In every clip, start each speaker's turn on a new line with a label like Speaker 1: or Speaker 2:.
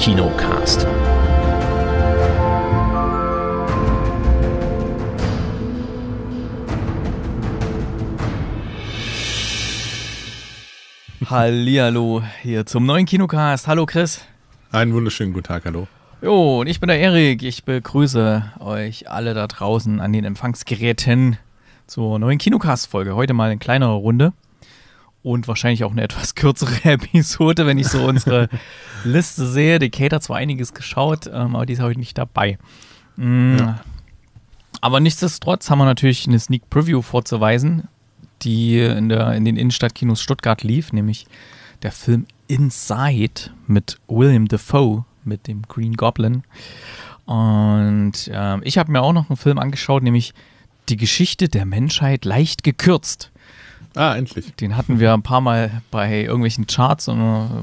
Speaker 1: Kinocast.
Speaker 2: Hallihallo hier zum neuen Kinocast.
Speaker 1: Hallo Chris. Einen wunderschönen guten Tag, hallo.
Speaker 2: Jo, und ich bin der Erik. Ich begrüße euch alle da draußen an den Empfangsgeräten zur neuen Kinocast-Folge. Heute mal in kleinerer Runde und wahrscheinlich auch eine etwas kürzere Episode, wenn ich so unsere Liste sehe. Decatur hat zwar einiges geschaut, ähm, aber die ist heute nicht dabei. Mhm. Ja. Aber nichtsdestotrotz haben wir natürlich eine Sneak Preview vorzuweisen, die in, der, in den Innenstadtkinos Stuttgart lief, nämlich der Film Inside mit William Defoe, mit dem Green Goblin. Und äh, ich habe mir auch noch einen Film angeschaut, nämlich Die Geschichte der Menschheit leicht gekürzt. Ah, endlich. Den hatten wir ein paar Mal bei irgendwelchen Charts und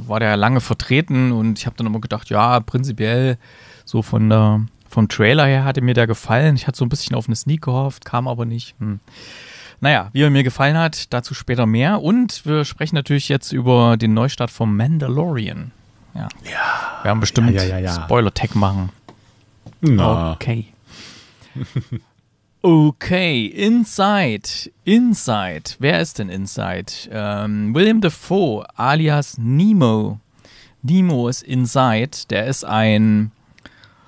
Speaker 2: war der lange vertreten und ich habe dann immer gedacht, ja, prinzipiell so von der, vom Trailer her hatte mir der gefallen. Ich hatte so ein bisschen auf eine Sneak gehofft, kam aber nicht. Hm. Naja, wie er mir gefallen hat, dazu später mehr. Und wir sprechen natürlich jetzt über den Neustart vom Mandalorian. Ja. ja wir haben bestimmt ja, ja, Spoiler-Tag machen. Na. Okay. Okay, Inside. Inside. Wer ist denn Inside? Ähm, William Defoe alias Nemo. Nemo ist Inside. Der ist ein,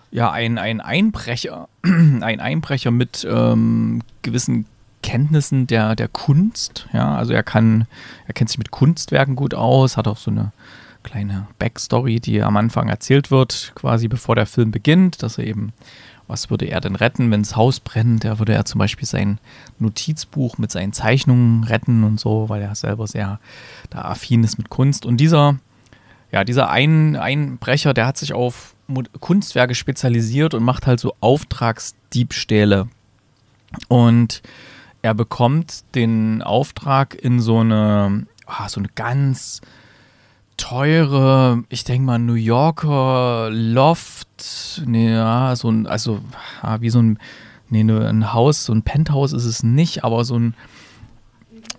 Speaker 2: ja, ein, ein Einbrecher. ein Einbrecher mit ähm, gewissen Kenntnissen der, der Kunst. Ja, also er kann, er kennt sich mit Kunstwerken gut aus, hat auch so eine kleine Backstory, die am Anfang erzählt wird, quasi bevor der Film beginnt, dass er eben was würde er denn retten, wenn das Haus brennt? Da würde er zum Beispiel sein Notizbuch mit seinen Zeichnungen retten und so, weil er selber sehr da affin ist mit Kunst. Und dieser, ja, dieser Ein Einbrecher, der hat sich auf Kunstwerke spezialisiert und macht halt so Auftragsdiebstähle. Und er bekommt den Auftrag in so eine, oh, so eine ganz teure, ich denke mal, New Yorker Loft, ne, ja, so ein, also ja, ah, wie so ein, nee, ne, ein Haus, so ein Penthouse ist es nicht, aber so ein,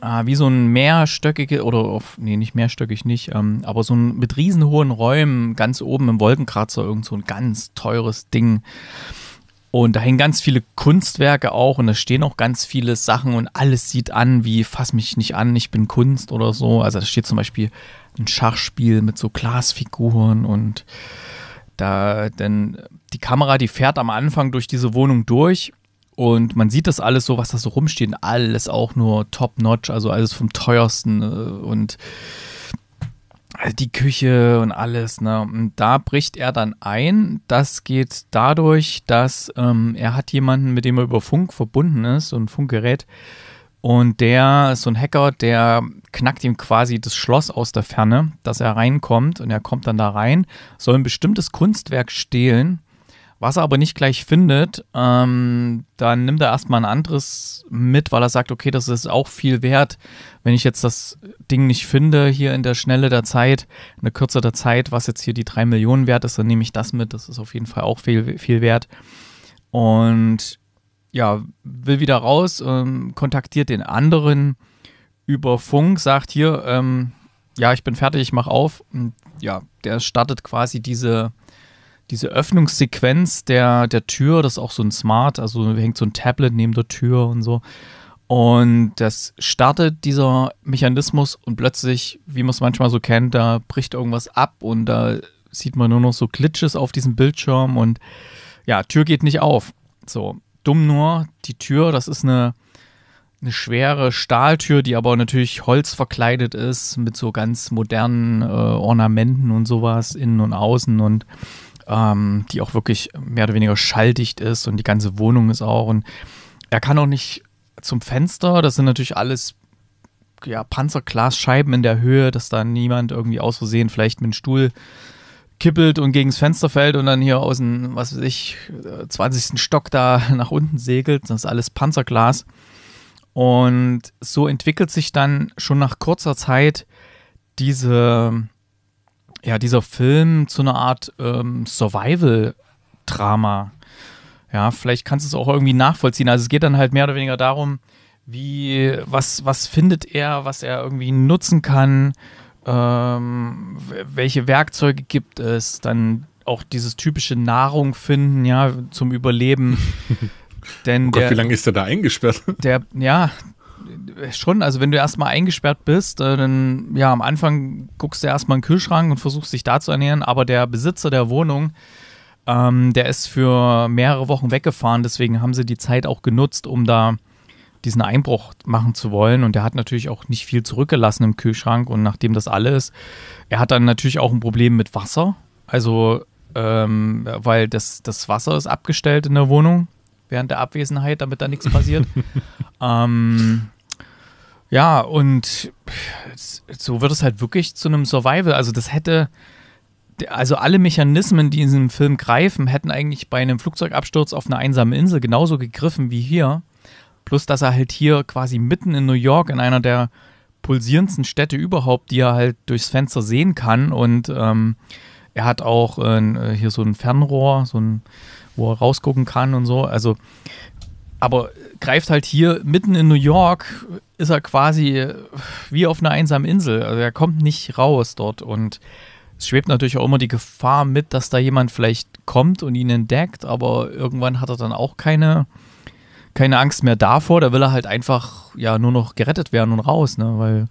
Speaker 2: äh, wie so ein mehrstöckige oder auf, nee, nicht mehrstöckig nicht, ähm, aber so ein mit riesenhohen Räumen ganz oben im Wolkenkratzer irgend so ein ganz teures Ding. Und da hängen ganz viele Kunstwerke auch und da stehen auch ganz viele Sachen und alles sieht an wie fass mich nicht an, ich bin Kunst oder so. Also da steht zum Beispiel ein Schachspiel mit so Glasfiguren und da, denn die Kamera, die fährt am Anfang durch diese Wohnung durch und man sieht das alles so, was da so rumsteht, alles auch nur top-notch, also alles vom teuersten äh, und also die Küche und alles. Ne? Und da bricht er dann ein. Das geht dadurch, dass ähm, er hat jemanden, mit dem er über Funk verbunden ist, so ein Funkgerät, und der ist so ein Hacker, der knackt ihm quasi das Schloss aus der Ferne, dass er reinkommt und er kommt dann da rein, soll ein bestimmtes Kunstwerk stehlen. Was er aber nicht gleich findet, ähm, dann nimmt er erstmal ein anderes mit, weil er sagt, okay, das ist auch viel wert, wenn ich jetzt das Ding nicht finde hier in der Schnelle der Zeit, in der Kürze der Zeit, was jetzt hier die drei Millionen wert ist, dann nehme ich das mit, das ist auf jeden Fall auch viel, viel wert. Und ja, will wieder raus, ähm, kontaktiert den anderen über Funk, sagt hier, ähm, ja, ich bin fertig, ich mach auf. Und, ja, der startet quasi diese, diese Öffnungssequenz der, der Tür, das ist auch so ein Smart, also hängt so ein Tablet neben der Tür und so. Und das startet dieser Mechanismus und plötzlich, wie man es manchmal so kennt, da bricht irgendwas ab und da sieht man nur noch so Glitches auf diesem Bildschirm und ja, Tür geht nicht auf. So, dumm nur die Tür. Das ist eine, eine schwere Stahltür, die aber natürlich holzverkleidet ist mit so ganz modernen äh, Ornamenten und sowas innen und außen und ähm, die auch wirklich mehr oder weniger schalldicht ist und die ganze Wohnung ist auch. Und er kann auch nicht zum Fenster. Das sind natürlich alles ja, Panzerglasscheiben in der Höhe, dass da niemand irgendwie aus Versehen vielleicht mit einem Stuhl kippelt und gegens Fenster fällt und dann hier aus dem, was weiß ich, 20. Stock da nach unten segelt. Das ist alles Panzerglas. Und so entwickelt sich dann schon nach kurzer Zeit diese, ja, dieser Film zu einer Art ähm, Survival-Drama. Ja, vielleicht kannst du es auch irgendwie nachvollziehen. Also es geht dann halt mehr oder weniger darum, wie, was, was findet er, was er irgendwie nutzen kann ähm, welche Werkzeuge gibt es, dann auch dieses typische Nahrung finden, ja, zum Überleben.
Speaker 1: Denn oh Gott, der, wie lange ist er da eingesperrt? Der,
Speaker 2: ja, schon, also wenn du erstmal eingesperrt bist, äh, dann ja, am Anfang guckst du erstmal in den Kühlschrank und versuchst dich da zu ernähren, aber der Besitzer der Wohnung, ähm, der ist für mehrere Wochen weggefahren, deswegen haben sie die Zeit auch genutzt, um da diesen Einbruch machen zu wollen. Und er hat natürlich auch nicht viel zurückgelassen im Kühlschrank. Und nachdem das alles, ist, er hat dann natürlich auch ein Problem mit Wasser. Also, ähm, weil das, das Wasser ist abgestellt in der Wohnung während der Abwesenheit, damit da nichts passiert. ähm, ja, und so wird es halt wirklich zu einem Survival. Also, das hätte also alle Mechanismen, die in diesem Film greifen, hätten eigentlich bei einem Flugzeugabsturz auf einer einsamen Insel genauso gegriffen wie hier. Plus, dass er halt hier quasi mitten in New York in einer der pulsierendsten Städte überhaupt, die er halt durchs Fenster sehen kann. Und ähm, er hat auch äh, äh hier so ein Fernrohr, so ein, wo er rausgucken kann und so. Also, aber greift halt hier mitten in New York, ist er quasi äh, wie auf einer einsamen Insel. Also er kommt nicht raus dort und es schwebt natürlich auch immer die Gefahr mit, dass da jemand vielleicht kommt und ihn entdeckt, aber irgendwann hat er dann auch keine keine Angst mehr davor. Da will er halt einfach ja nur noch gerettet werden und raus, ne? weil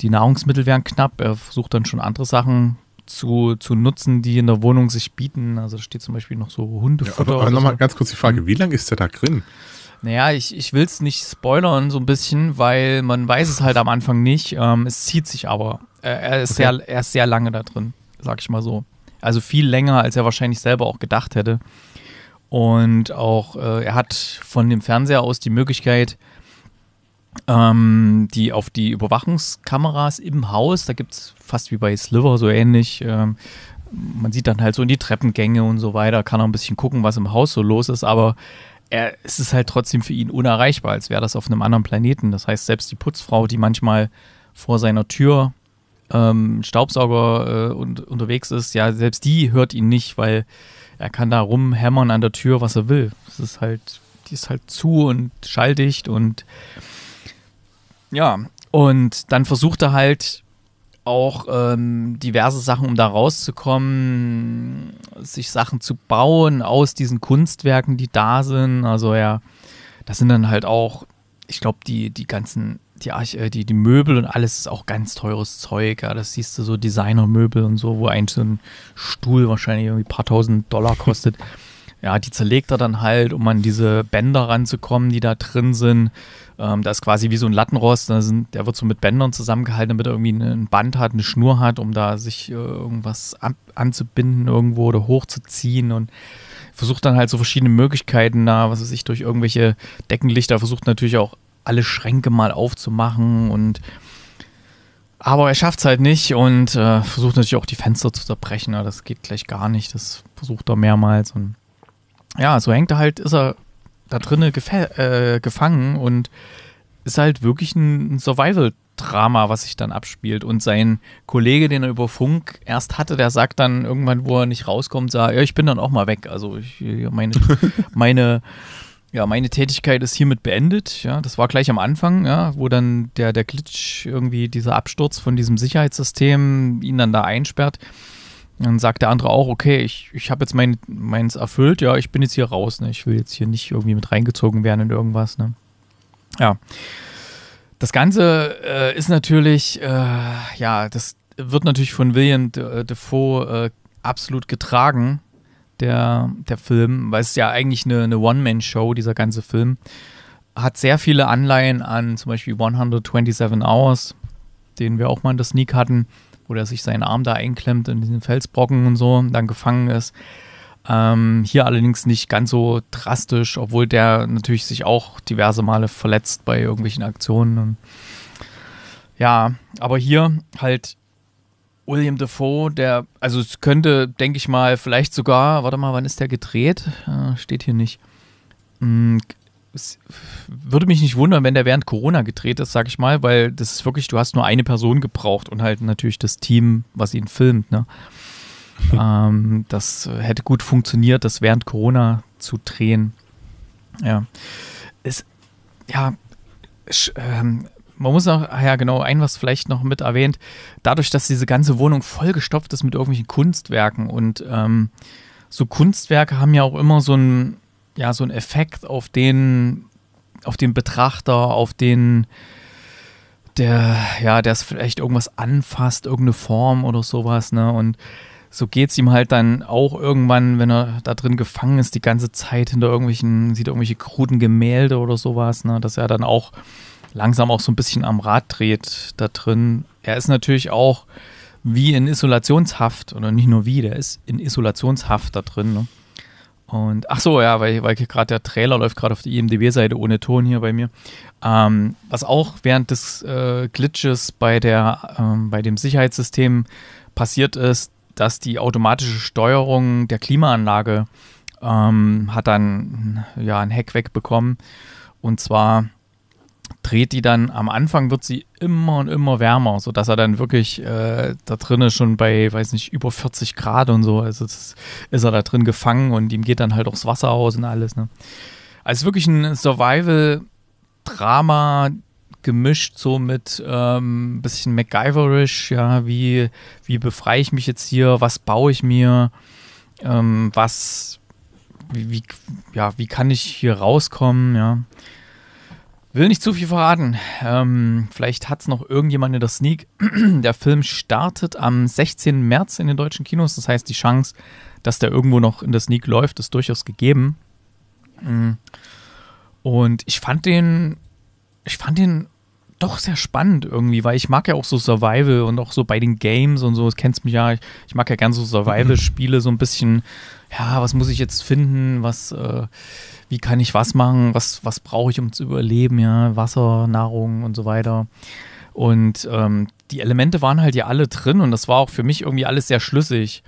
Speaker 2: die Nahrungsmittel wären knapp. Er versucht dann schon andere Sachen zu, zu nutzen, die in der Wohnung sich bieten. Also da steht zum Beispiel noch so Hundefutter. Ja, aber aber nochmal so. ganz kurz die Frage, wie
Speaker 1: lange ist der da drin?
Speaker 2: Naja, ich, ich will es nicht spoilern so ein bisschen, weil man weiß es halt am Anfang nicht. Ähm, es zieht sich aber. Er, er ist okay. sehr, er ist sehr lange da drin, sag ich mal so. Also viel länger, als er wahrscheinlich selber auch gedacht hätte. Und auch äh, er hat von dem Fernseher aus die Möglichkeit, ähm, die auf die Überwachungskameras im Haus, da gibt es fast wie bei Sliver so ähnlich, ähm, man sieht dann halt so in die Treppengänge und so weiter, kann auch ein bisschen gucken, was im Haus so los ist, aber er, es ist halt trotzdem für ihn unerreichbar, als wäre das auf einem anderen Planeten. Das heißt, selbst die Putzfrau, die manchmal vor seiner Tür ähm, Staubsauger äh, und, unterwegs ist, ja, selbst die hört ihn nicht, weil er kann da rumhämmern an der Tür, was er will. Es ist halt, die ist halt zu und schalldicht und ja. Und dann versucht er halt auch ähm, diverse Sachen, um da rauszukommen, sich Sachen zu bauen aus diesen Kunstwerken, die da sind. Also ja, das sind dann halt auch, ich glaube, die, die ganzen die, Arche, äh, die, die Möbel und alles ist auch ganz teures Zeug. Ja. Das siehst du so Designermöbel und so, wo ein so ein Stuhl wahrscheinlich irgendwie ein paar tausend Dollar kostet. ja, die zerlegt er dann halt, um an diese Bänder ranzukommen, die da drin sind. Ähm, da ist quasi wie so ein Lattenrost, sind, der wird so mit Bändern zusammengehalten, damit er irgendwie ne, ein Band hat, eine Schnur hat, um da sich äh, irgendwas ab, anzubinden irgendwo oder hochzuziehen und versucht dann halt so verschiedene Möglichkeiten da, was weiß ich, durch irgendwelche Deckenlichter, versucht natürlich auch alle Schränke mal aufzumachen und aber er schafft es halt nicht und äh, versucht natürlich auch die Fenster zu zerbrechen. Ja, ne? das geht gleich gar nicht. Das versucht er mehrmals. Und ja, so hängt er halt, ist er da drinnen äh, gefangen und ist halt wirklich ein Survival-Drama, was sich dann abspielt. Und sein Kollege, den er über Funk erst hatte, der sagt dann irgendwann, wo er nicht rauskommt, sagt, ja, ich bin dann auch mal weg. Also ich, meine, meine ja, meine Tätigkeit ist hiermit beendet. Ja, das war gleich am Anfang, ja, wo dann der, der Glitch irgendwie, dieser Absturz von diesem Sicherheitssystem ihn dann da einsperrt. Dann sagt der andere auch, okay, ich, ich habe jetzt mein, meins erfüllt, ja, ich bin jetzt hier raus, ne? Ich will jetzt hier nicht irgendwie mit reingezogen werden in irgendwas, ne? Ja. Das Ganze äh, ist natürlich, äh, ja, das wird natürlich von William äh, Defoe äh, absolut getragen der, der Film, weil es ja eigentlich eine, eine One-Man-Show, dieser ganze Film, hat sehr viele Anleihen an zum Beispiel 127 Hours, den wir auch mal in der Sneak hatten, wo er sich seinen Arm da einklemmt in diesen Felsbrocken und so, dann gefangen ist. Ähm, hier allerdings nicht ganz so drastisch, obwohl der natürlich sich auch diverse Male verletzt bei irgendwelchen Aktionen. Und ja, aber hier halt William Defoe, der, also es könnte, denke ich mal, vielleicht sogar, warte mal, wann ist der gedreht? Äh, steht hier nicht. Hm, es würde mich nicht wundern, wenn der während Corona gedreht ist, sage ich mal, weil das ist wirklich, du hast nur eine Person gebraucht und halt natürlich das Team, was ihn filmt. Ne? ähm, das hätte gut funktioniert, das während Corona zu drehen. Ja. Es, ja, ähm, man muss noch, ah ja, genau, ein was vielleicht noch mit erwähnt, dadurch, dass diese ganze Wohnung vollgestopft ist mit irgendwelchen Kunstwerken und ähm, so Kunstwerke haben ja auch immer so einen, ja, so einen Effekt auf den, auf den Betrachter, auf den, der, ja, der es vielleicht irgendwas anfasst, irgendeine Form oder sowas, ne? Und so geht es ihm halt dann auch irgendwann, wenn er da drin gefangen ist, die ganze Zeit hinter irgendwelchen, sieht irgendwelche kruden Gemälde oder sowas, ne? Dass er dann auch langsam auch so ein bisschen am Rad dreht da drin. Er ist natürlich auch wie in Isolationshaft oder nicht nur wie, der ist in Isolationshaft da drin. Ne? Und ach so, ja, weil, weil gerade der Trailer läuft gerade auf der IMDb-Seite ohne Ton hier bei mir. Ähm, was auch während des äh, Glitches bei, der, ähm, bei dem Sicherheitssystem passiert ist, dass die automatische Steuerung der Klimaanlage ähm, hat dann ja ein Hack wegbekommen. Und zwar dreht die dann, am Anfang wird sie immer und immer wärmer, sodass er dann wirklich äh, da drin ist schon bei, weiß nicht, über 40 Grad und so. Also ist, ist er da drin gefangen und ihm geht dann halt auch das Wasser aus und alles. Ne? Also wirklich ein Survival-Drama gemischt so mit ähm, bisschen MacGyverisch, ja, wie, wie befreie ich mich jetzt hier, was baue ich mir, ähm, was, wie, wie, ja, wie kann ich hier rauskommen, ja. Will nicht zu viel verraten. Ähm, vielleicht hat es noch irgendjemand in der Sneak. der Film startet am 16. März in den deutschen Kinos. Das heißt, die Chance, dass der irgendwo noch in der Sneak läuft, ist durchaus gegeben. Mm. Und ich fand den, ich fand den doch sehr spannend irgendwie, weil ich mag ja auch so Survival und auch so bei den Games und so, das kennst mich ja, ich, ich mag ja gerne so Survival-Spiele, so ein bisschen, ja, was muss ich jetzt finden, was, äh, wie kann ich was machen, was, was brauche ich, um zu überleben, ja, Wasser, Nahrung und so weiter. Und ähm, die Elemente waren halt ja alle drin und das war auch für mich irgendwie alles sehr schlüssig.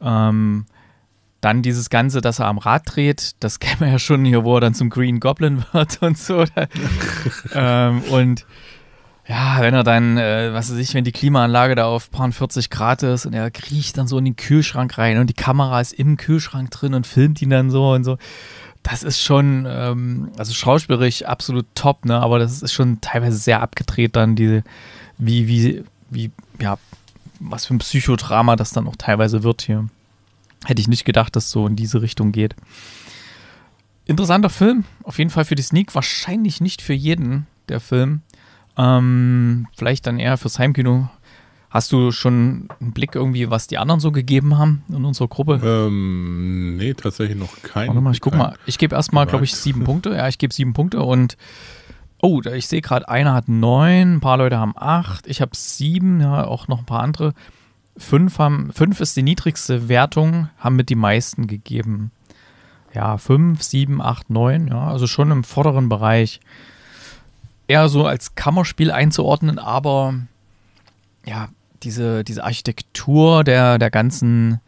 Speaker 2: Ähm, dann dieses Ganze, dass er am Rad dreht, das kennen wir ja schon hier, wo er dann zum Green Goblin wird und so. ähm, und ja, wenn er dann, äh, was weiß ich, wenn die Klimaanlage da auf paar 40 Grad ist und er kriecht dann so in den Kühlschrank rein und die Kamera ist im Kühlschrank drin und filmt ihn dann so und so das ist schon, ähm, also schauspielerisch absolut top, ne? Aber das ist schon teilweise sehr abgedreht dann, diese, wie, wie, wie, ja, was für ein Psychodrama das dann auch teilweise wird hier. Hätte ich nicht gedacht, dass so in diese Richtung geht. Interessanter Film, auf jeden Fall für die Sneak, wahrscheinlich nicht für jeden der Film. Ähm, vielleicht dann eher fürs Heimkino Hast du schon einen Blick irgendwie, was die anderen so gegeben haben in unserer Gruppe? Ähm, nee, tatsächlich noch keinen. Warte mal, ich guck mal. Ich gebe erstmal, glaube ich, sieben Punkte. Ja, ich gebe sieben Punkte und oh, ich sehe gerade, einer hat neun, ein paar Leute haben acht, ich habe sieben, ja, auch noch ein paar andere. Fünf, haben, fünf ist die niedrigste Wertung, haben mit die meisten gegeben. Ja, fünf, sieben, acht, neun, ja, also schon im vorderen Bereich. Eher so als Kammerspiel einzuordnen, aber ja, diese, diese Architektur der, der ganzen,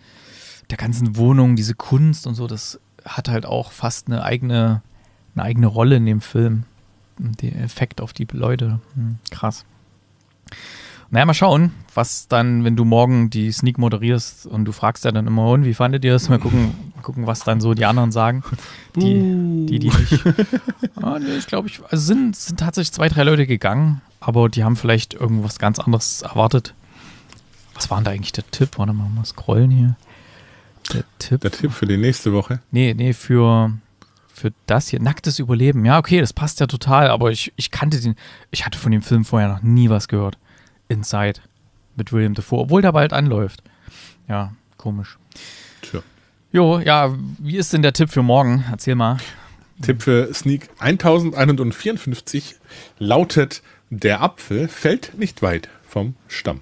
Speaker 2: der ganzen Wohnung, diese Kunst und so, das hat halt auch fast eine eigene, eine eigene Rolle in dem Film. Der Effekt auf die Leute. Hm, krass. Naja, mal schauen, was dann, wenn du morgen die Sneak moderierst und du fragst ja dann immer, und wie fandet ihr das? Mal gucken, gucken was dann so die anderen sagen. Die, die, die nicht. Uh. ah, nee, ich glaube, ich, also sind, sind tatsächlich zwei, drei Leute gegangen, aber die haben vielleicht irgendwas ganz anderes erwartet. Was war denn da eigentlich der Tipp? Warte mal, mal scrollen
Speaker 1: hier. Der Tipp. Der Tipp für die nächste Woche?
Speaker 2: Nee, nee, für, für das hier. Nacktes Überleben. Ja, okay, das passt ja total, aber ich, ich kannte den. Ich hatte von dem Film vorher noch nie was gehört. Inside mit William Defoe, obwohl der bald anläuft. Ja,
Speaker 1: komisch. Tja.
Speaker 2: Jo, ja, wie ist denn der Tipp für morgen? Erzähl mal.
Speaker 1: Tipp für Sneak 1154 lautet: Der Apfel fällt nicht weit vom Stamm.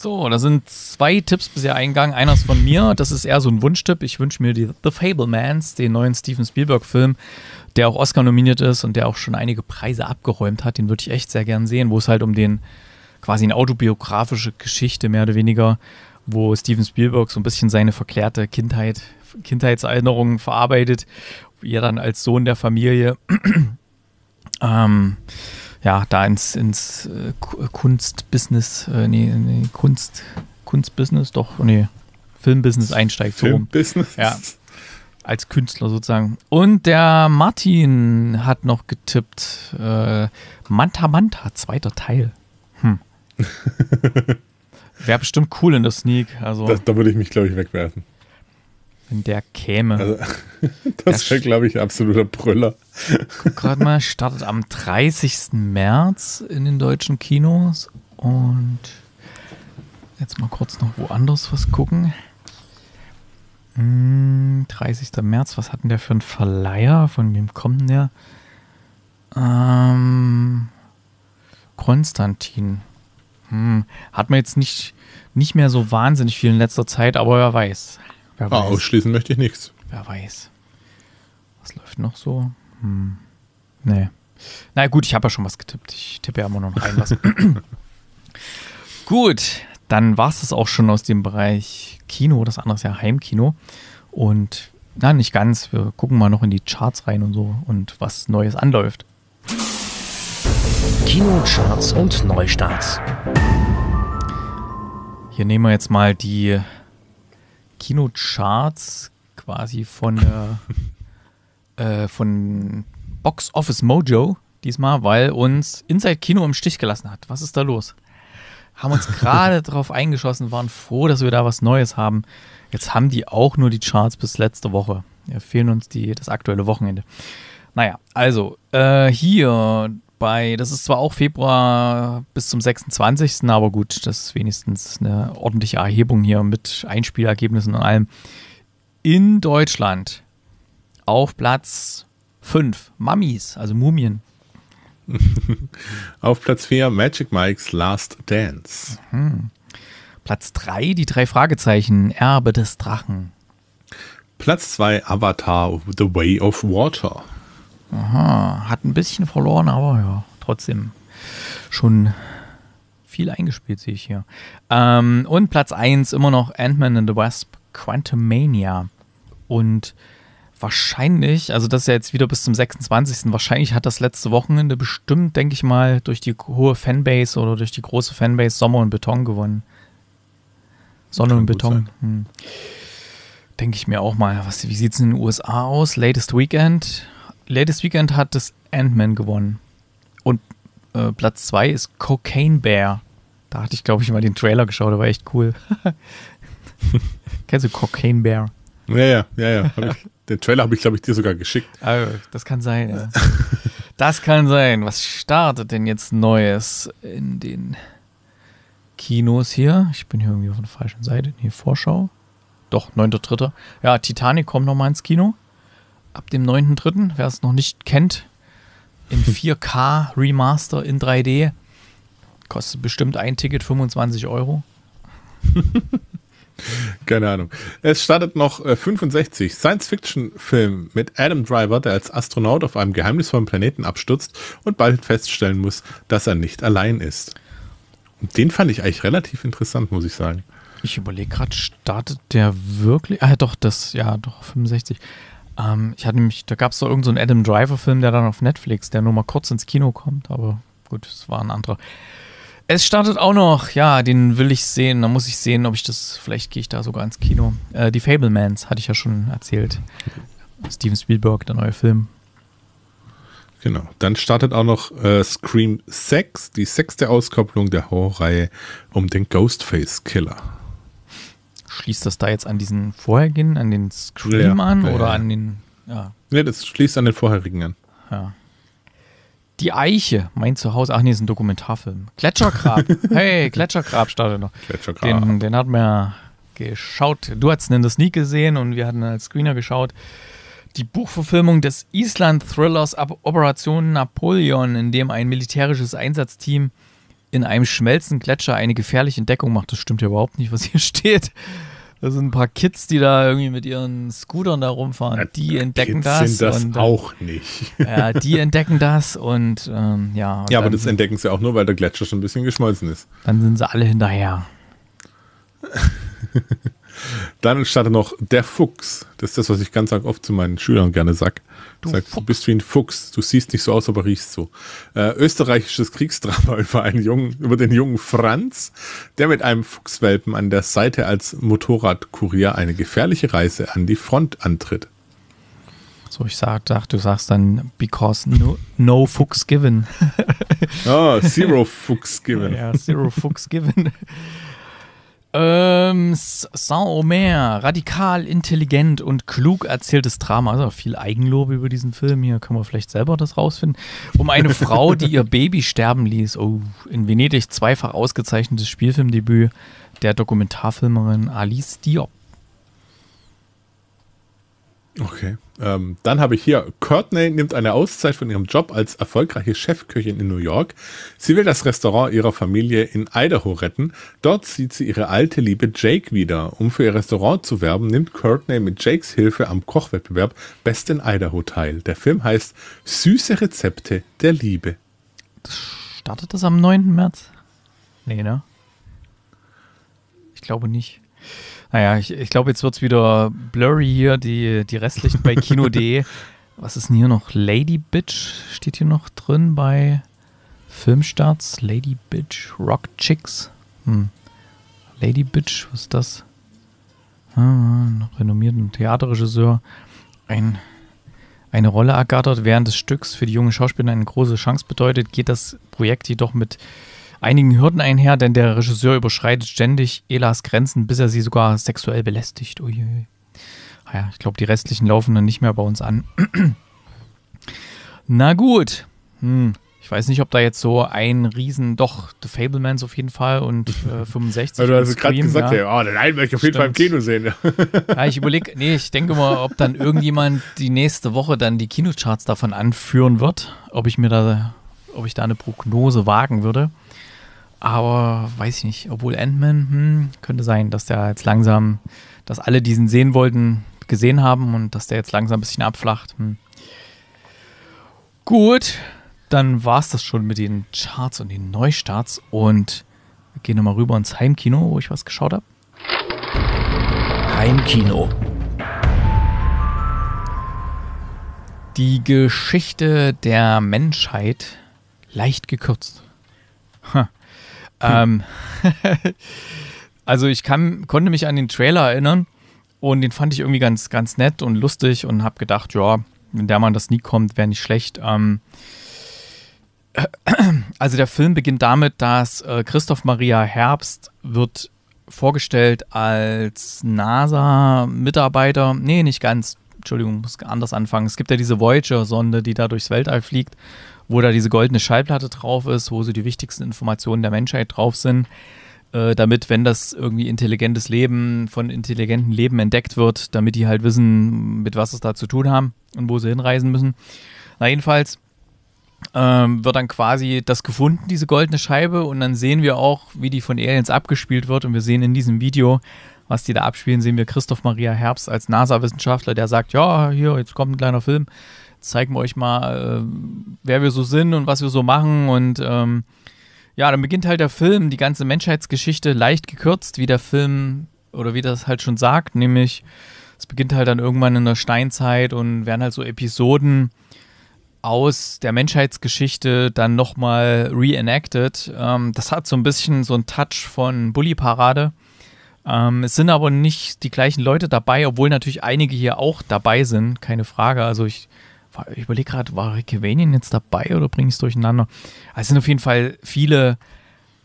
Speaker 2: So, da sind zwei Tipps bisher eingegangen. Einer ist von mir, das ist eher so ein Wunschtipp. Ich wünsche mir die The Fablemans, den neuen Steven Spielberg-Film, der auch Oscar nominiert ist und der auch schon einige Preise abgeräumt hat. Den würde ich echt sehr gern sehen, wo es halt um den quasi eine autobiografische Geschichte mehr oder weniger, wo Steven Spielberg so ein bisschen seine verklärte Kindheit, Kindheitserinnerungen verarbeitet, wie er dann als Sohn der Familie ähm, ja, da ins, ins äh, äh, Kunstbusiness, äh, nee, nee, Kunst, Kunstbusiness, doch, nee, Filmbusiness einsteigt. Filmbusiness? So. Ja. Als Künstler sozusagen. Und der Martin hat noch getippt, äh, Manta Manta, zweiter Teil. Hm. Wäre bestimmt cool in der Sneak. Also. Da, da würde ich mich,
Speaker 1: glaube ich, wegwerfen wenn der käme. Also, das wäre, glaube ich, ein absoluter Brüller.
Speaker 2: Guck gerade mal, startet am 30. März in den deutschen Kinos
Speaker 1: und
Speaker 2: jetzt mal kurz noch woanders was gucken. 30. Hm, März, was hatten der für einen Verleiher? Von wem kommt denn der? Ähm, Konstantin. Hm, hat man jetzt nicht, nicht mehr so wahnsinnig viel in letzter Zeit, aber wer weiß. Wer ah, weiß. Ah, ausschließen möchte ich nichts. Wer weiß. Was läuft noch so? Hm. Nee. Na gut, ich habe ja schon was getippt. Ich tippe ja immer noch rein was. gut, dann war es das auch schon aus dem Bereich Kino. Das andere ist ja Heimkino. Und na, nicht ganz. Wir gucken mal noch in die Charts rein und so und was Neues anläuft. Kinocharts und Neustarts. Hier nehmen wir jetzt mal die Kinocharts quasi von, äh, äh, von Box Office Mojo diesmal, weil uns Inside Kino im Stich gelassen hat. Was ist da los? Haben uns gerade drauf eingeschossen, waren froh, dass wir da was Neues haben. Jetzt haben die auch nur die Charts bis letzte Woche. Ja, fehlen uns die, das aktuelle Wochenende. Naja, also äh, hier bei, das ist zwar auch Februar bis zum 26., aber gut, das ist wenigstens eine ordentliche Erhebung hier mit Einspielergebnissen und allem. In Deutschland auf Platz 5 Mummies, also Mumien.
Speaker 1: auf Platz 4 Magic Mike's Last Dance. Mhm. Platz 3 die drei Fragezeichen
Speaker 2: Erbe des Drachen.
Speaker 1: Platz 2 Avatar The Way of Water.
Speaker 2: Aha, hat ein bisschen verloren, aber ja, trotzdem schon viel eingespielt, sehe ich hier. Ähm, und Platz 1 immer noch Ant-Man and the Wasp Quantumania. Und wahrscheinlich, also das ist ja jetzt wieder bis zum 26. Wahrscheinlich hat das letzte Wochenende bestimmt, denke ich mal, durch die hohe Fanbase oder durch die große Fanbase Sommer und Beton gewonnen. Sonne und Beton. Hm. Denke ich mir auch mal. Was, wie sieht es in den USA aus? Latest Weekend. Latest Weekend hat das Ant-Man gewonnen. Und äh, Platz 2 ist Cocaine Bear. Da hatte ich, glaube ich, mal den Trailer geschaut, der war echt cool. Kennst du Cocaine Bear?
Speaker 1: Ja, ja, ja, ja. Ich, den Trailer habe ich, glaube ich, dir sogar geschickt. Also,
Speaker 2: das kann sein, ja. Das kann sein. Was startet denn jetzt Neues in den Kinos hier? Ich bin hier irgendwie auf der falschen Seite. Hier Vorschau. Doch, 9.3. Ja, Titanic kommt nochmal ins Kino ab dem 9.3., wer es noch nicht kennt, im 4K Remaster in 3D. Kostet bestimmt ein Ticket 25 Euro.
Speaker 1: Keine Ahnung. Es startet noch 65 äh, Science-Fiction-Film mit Adam Driver, der als Astronaut auf einem geheimnisvollen Planeten abstürzt und bald feststellen muss, dass er nicht allein ist. Und den fand ich eigentlich relativ interessant, muss ich sagen. Ich überlege gerade, startet
Speaker 2: der wirklich? Ah, doch, das, ja, doch, 65. Ähm, ich hatte nämlich, da gab es doch irgendeinen so Adam Driver-Film, der dann auf Netflix, der nur mal kurz ins Kino kommt, aber gut, es war ein anderer. Es startet auch noch, ja, den will ich sehen. Da muss ich sehen, ob ich das, vielleicht gehe ich da sogar ins Kino. Äh, die Fablemans hatte ich ja schon erzählt. Steven Spielberg, der neue Film.
Speaker 1: Genau. Dann startet auch noch äh, Scream 6, die sechste Auskopplung der Horrorreihe um den Ghostface Killer schließt das da
Speaker 2: jetzt an diesen vorherigen, an den Scream ja, an ja, oder ja. an den. Ja.
Speaker 1: Nee, das schließt an den
Speaker 2: vorherigen an. Ja. Die Eiche, mein Zuhause. Ach nee, ist ein Dokumentarfilm. Gletschergrab. hey, Gletschergrab startet noch. Gletschergrab. Den, den man ja geschaut. Du hast ihn in der Sneak gesehen und wir hatten als Screener geschaut. Die Buchverfilmung des Island-Thrillers Operation Napoleon, in dem ein militärisches Einsatzteam in einem schmelzenden Gletscher eine gefährliche Entdeckung macht. Das stimmt ja überhaupt nicht, was hier steht. Das sind ein paar Kids, die da irgendwie mit ihren Scootern da rumfahren. Ja, die entdecken Kids das. sind das und, äh, auch nicht. Ja, die entdecken das und ähm, ja. Und ja, aber das
Speaker 1: entdecken sie auch nur, weil der Gletscher schon ein bisschen geschmolzen ist. Dann sind sie alle hinterher. Dann startet noch der Fuchs. Das ist das, was ich ganz oft zu meinen Schülern gerne sage. Du, sag, du bist wie ein Fuchs. Du siehst nicht so aus, aber riechst so. Äh, österreichisches Kriegsdrama über einen jungen, über den jungen Franz, der mit einem Fuchswelpen an der Seite als Motorradkurier eine gefährliche Reise an die Front antritt. So, ich sag, dachte, du sagst
Speaker 2: dann because no, no fuchs given. oh, zero fuchs given. Ja, zero fuchs given. Ähm, Saint-Omer, radikal, intelligent und klug erzähltes Drama. Also viel Eigenlob über diesen Film. Hier können wir vielleicht selber das rausfinden. Um eine Frau, die ihr Baby sterben ließ. Oh, in Venedig zweifach ausgezeichnetes Spielfilmdebüt der Dokumentarfilmerin Alice Diop.
Speaker 1: Okay. Ähm, dann habe ich hier, Courtney nimmt eine Auszeit von ihrem Job als erfolgreiche Chefköchin in New York. Sie will das Restaurant ihrer Familie in Idaho retten. Dort sieht sie ihre alte Liebe Jake wieder. Um für ihr Restaurant zu werben, nimmt Courtney mit Jakes Hilfe am Kochwettbewerb Best in Idaho teil. Der Film heißt Süße Rezepte der Liebe.
Speaker 2: Startet das am 9. März? Nee, ne? Ich glaube nicht. Naja, ich, ich glaube, jetzt wird es wieder blurry hier, die, die restlichen bei Kino.de. Was ist denn hier noch? Lady Bitch steht hier noch drin bei Filmstarts. Lady Bitch, Rock Chicks. Hm. Lady Bitch, was ist das? Ah, renommierten Theaterregisseur. Ein, eine Rolle ergattert während des Stücks für die jungen Schauspieler eine große Chance bedeutet, geht das Projekt jedoch mit einigen Hürden einher, denn der Regisseur überschreitet ständig Elas Grenzen, bis er sie sogar sexuell belästigt. Uiuiui. Naja, ah ich glaube, die restlichen laufen dann nicht mehr bei uns an. Na gut. Hm. Ich weiß nicht, ob da jetzt so ein Riesen, doch, The Fablemans auf jeden Fall und äh, 65. Also, du hast gerade gesagt, ja, ja oh, den einen möchte ich auf Stimmt. jeden Fall im
Speaker 1: Kino sehen. ja, ich überlege, nee, ich denke mal, ob dann
Speaker 2: irgendjemand die nächste Woche dann die Kinocharts davon anführen wird, ob ich mir da, ob ich da eine Prognose wagen würde. Aber weiß ich nicht, obwohl Ant-Man, hm, könnte sein, dass der jetzt langsam, dass alle, die ihn sehen wollten, gesehen haben und dass der jetzt langsam ein bisschen abflacht. Hm. Gut, dann war es das schon mit den Charts und den Neustarts und wir gehen nochmal rüber ins Heimkino, wo ich was geschaut habe. Heimkino. Die Geschichte der Menschheit leicht gekürzt. Ähm, also ich kann, konnte mich an den Trailer erinnern und den fand ich irgendwie ganz, ganz nett und lustig und habe gedacht, ja, wenn der Mann das nie kommt, wäre nicht schlecht. Ähm, also der Film beginnt damit, dass äh, Christoph Maria Herbst wird vorgestellt als NASA-Mitarbeiter. Nee, nicht ganz. Entschuldigung, muss anders anfangen. Es gibt ja diese Voyager-Sonde, die da durchs Weltall fliegt wo da diese goldene Schallplatte drauf ist, wo so die wichtigsten Informationen der Menschheit drauf sind, äh, damit, wenn das irgendwie intelligentes Leben von intelligenten Leben entdeckt wird, damit die halt wissen, mit was es da zu tun haben und wo sie hinreisen müssen. Na, jedenfalls ähm, wird dann quasi das gefunden, diese goldene Scheibe, und dann sehen wir auch, wie die von Aliens abgespielt wird. Und wir sehen in diesem Video, was die da abspielen, sehen wir Christoph Maria Herbst als NASA-Wissenschaftler, der sagt, ja, hier, jetzt kommt ein kleiner Film zeigen wir euch mal, äh, wer wir so sind und was wir so machen. Und ähm, ja, dann beginnt halt der Film, die ganze Menschheitsgeschichte leicht gekürzt, wie der Film oder wie das halt schon sagt, nämlich es beginnt halt dann irgendwann in der Steinzeit und werden halt so Episoden aus der Menschheitsgeschichte dann nochmal reenacted. Ähm, das hat so ein bisschen so einen Touch von Bully-Parade. Ähm, es sind aber nicht die gleichen Leute dabei, obwohl natürlich einige hier auch dabei sind, keine Frage. Also ich ich überlege gerade, war Rickevanien jetzt dabei oder bringe ich es durcheinander? Also, es sind auf jeden Fall viele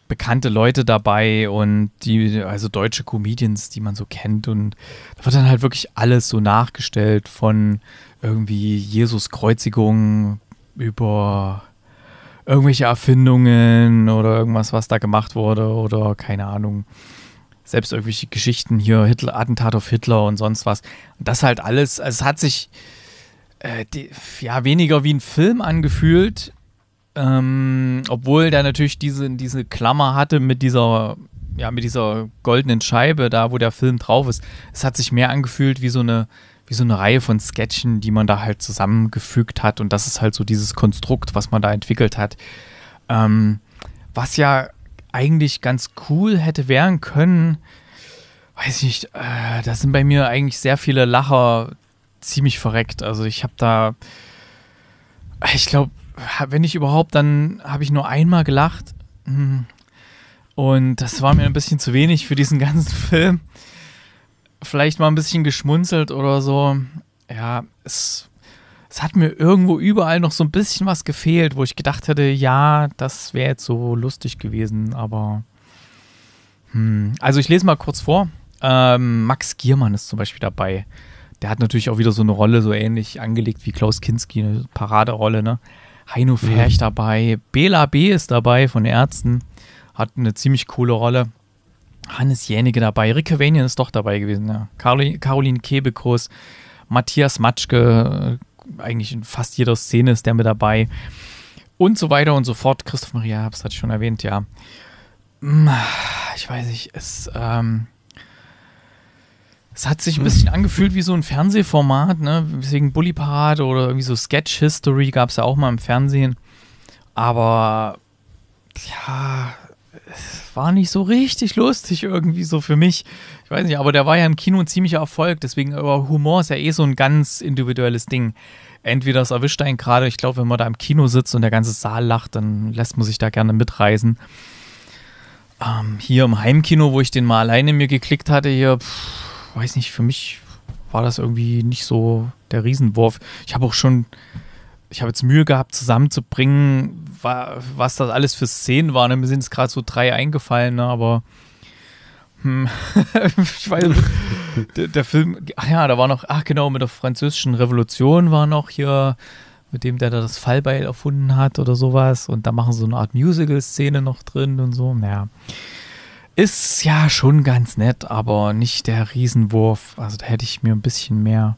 Speaker 2: bekannte Leute dabei und die, also deutsche Comedians, die man so kennt und da wird dann halt wirklich alles so nachgestellt von irgendwie Jesus Kreuzigung über irgendwelche Erfindungen oder irgendwas, was da gemacht wurde oder keine Ahnung. Selbst irgendwelche Geschichten hier, Hitler, Attentat auf Hitler und sonst was. Und das halt alles, also es hat sich äh, die, ja, weniger wie ein Film angefühlt. Ähm, obwohl der natürlich diese, diese Klammer hatte mit dieser, ja, mit dieser goldenen Scheibe, da wo der Film drauf ist. Es hat sich mehr angefühlt wie so eine, wie so eine Reihe von Sketchen, die man da halt zusammengefügt hat. Und das ist halt so dieses Konstrukt, was man da entwickelt hat. Ähm, was ja eigentlich ganz cool hätte werden können, weiß ich nicht, äh, da sind bei mir eigentlich sehr viele Lacher ziemlich verreckt. Also ich habe da, ich glaube, wenn ich überhaupt, dann habe ich nur einmal gelacht. Hm. Und das war mir ein bisschen zu wenig für diesen ganzen Film. Vielleicht mal ein bisschen geschmunzelt oder so. Ja, es, es hat mir irgendwo überall noch so ein bisschen was gefehlt, wo ich gedacht hätte, ja, das wäre jetzt so lustig gewesen, aber. Hm. Also ich lese mal kurz vor. Ähm, Max Giermann ist zum Beispiel dabei der hat natürlich auch wieder so eine Rolle so ähnlich angelegt wie Klaus Kinski, eine Paraderolle, ne? Heino mhm. Ferch mhm. dabei, Bela B. ist dabei von Ärzten, hat eine ziemlich coole Rolle. Hannes Jänige dabei, Rick Vanian ist doch dabei gewesen, ja. Caroline Kebekus, Matthias Matschke, äh, eigentlich in fast jeder Szene ist der mit dabei und so weiter und so fort. Christoph Maria Herbst hat schon erwähnt, ja. Hm, ich weiß nicht, es, ähm, es hat sich ein bisschen angefühlt wie so ein Fernsehformat, ne? Deswegen Bully Parade oder irgendwie so Sketch History gab es ja auch mal im Fernsehen. Aber ja, es war nicht so richtig lustig irgendwie so für mich. Ich weiß nicht, aber der war ja im Kino ein ziemlicher Erfolg, deswegen aber Humor ist ja eh so ein ganz individuelles Ding. Entweder es erwischt einen gerade, ich glaube, wenn man da im Kino sitzt und der ganze Saal lacht, dann lässt man sich da gerne mitreisen. Ähm, hier im Heimkino, wo ich den mal alleine mir geklickt hatte, hier, pff, weiß nicht, für mich war das irgendwie nicht so der Riesenwurf. Ich habe auch schon, ich habe jetzt Mühe gehabt, zusammenzubringen, was das alles für Szenen waren. Mir sind es gerade so drei eingefallen, ne, aber hm, ich weiß, der, der, Film, ach ja, da war noch, ach genau, mit der französischen Revolution war noch hier mit dem, der da das Fallbeil erfunden hat oder sowas. Und da machen sie so eine Art Musical-Szene noch drin und so. Naja. Ist ja schon ganz nett, aber nicht der Riesenwurf. Also da hätte ich mir ein bisschen mehr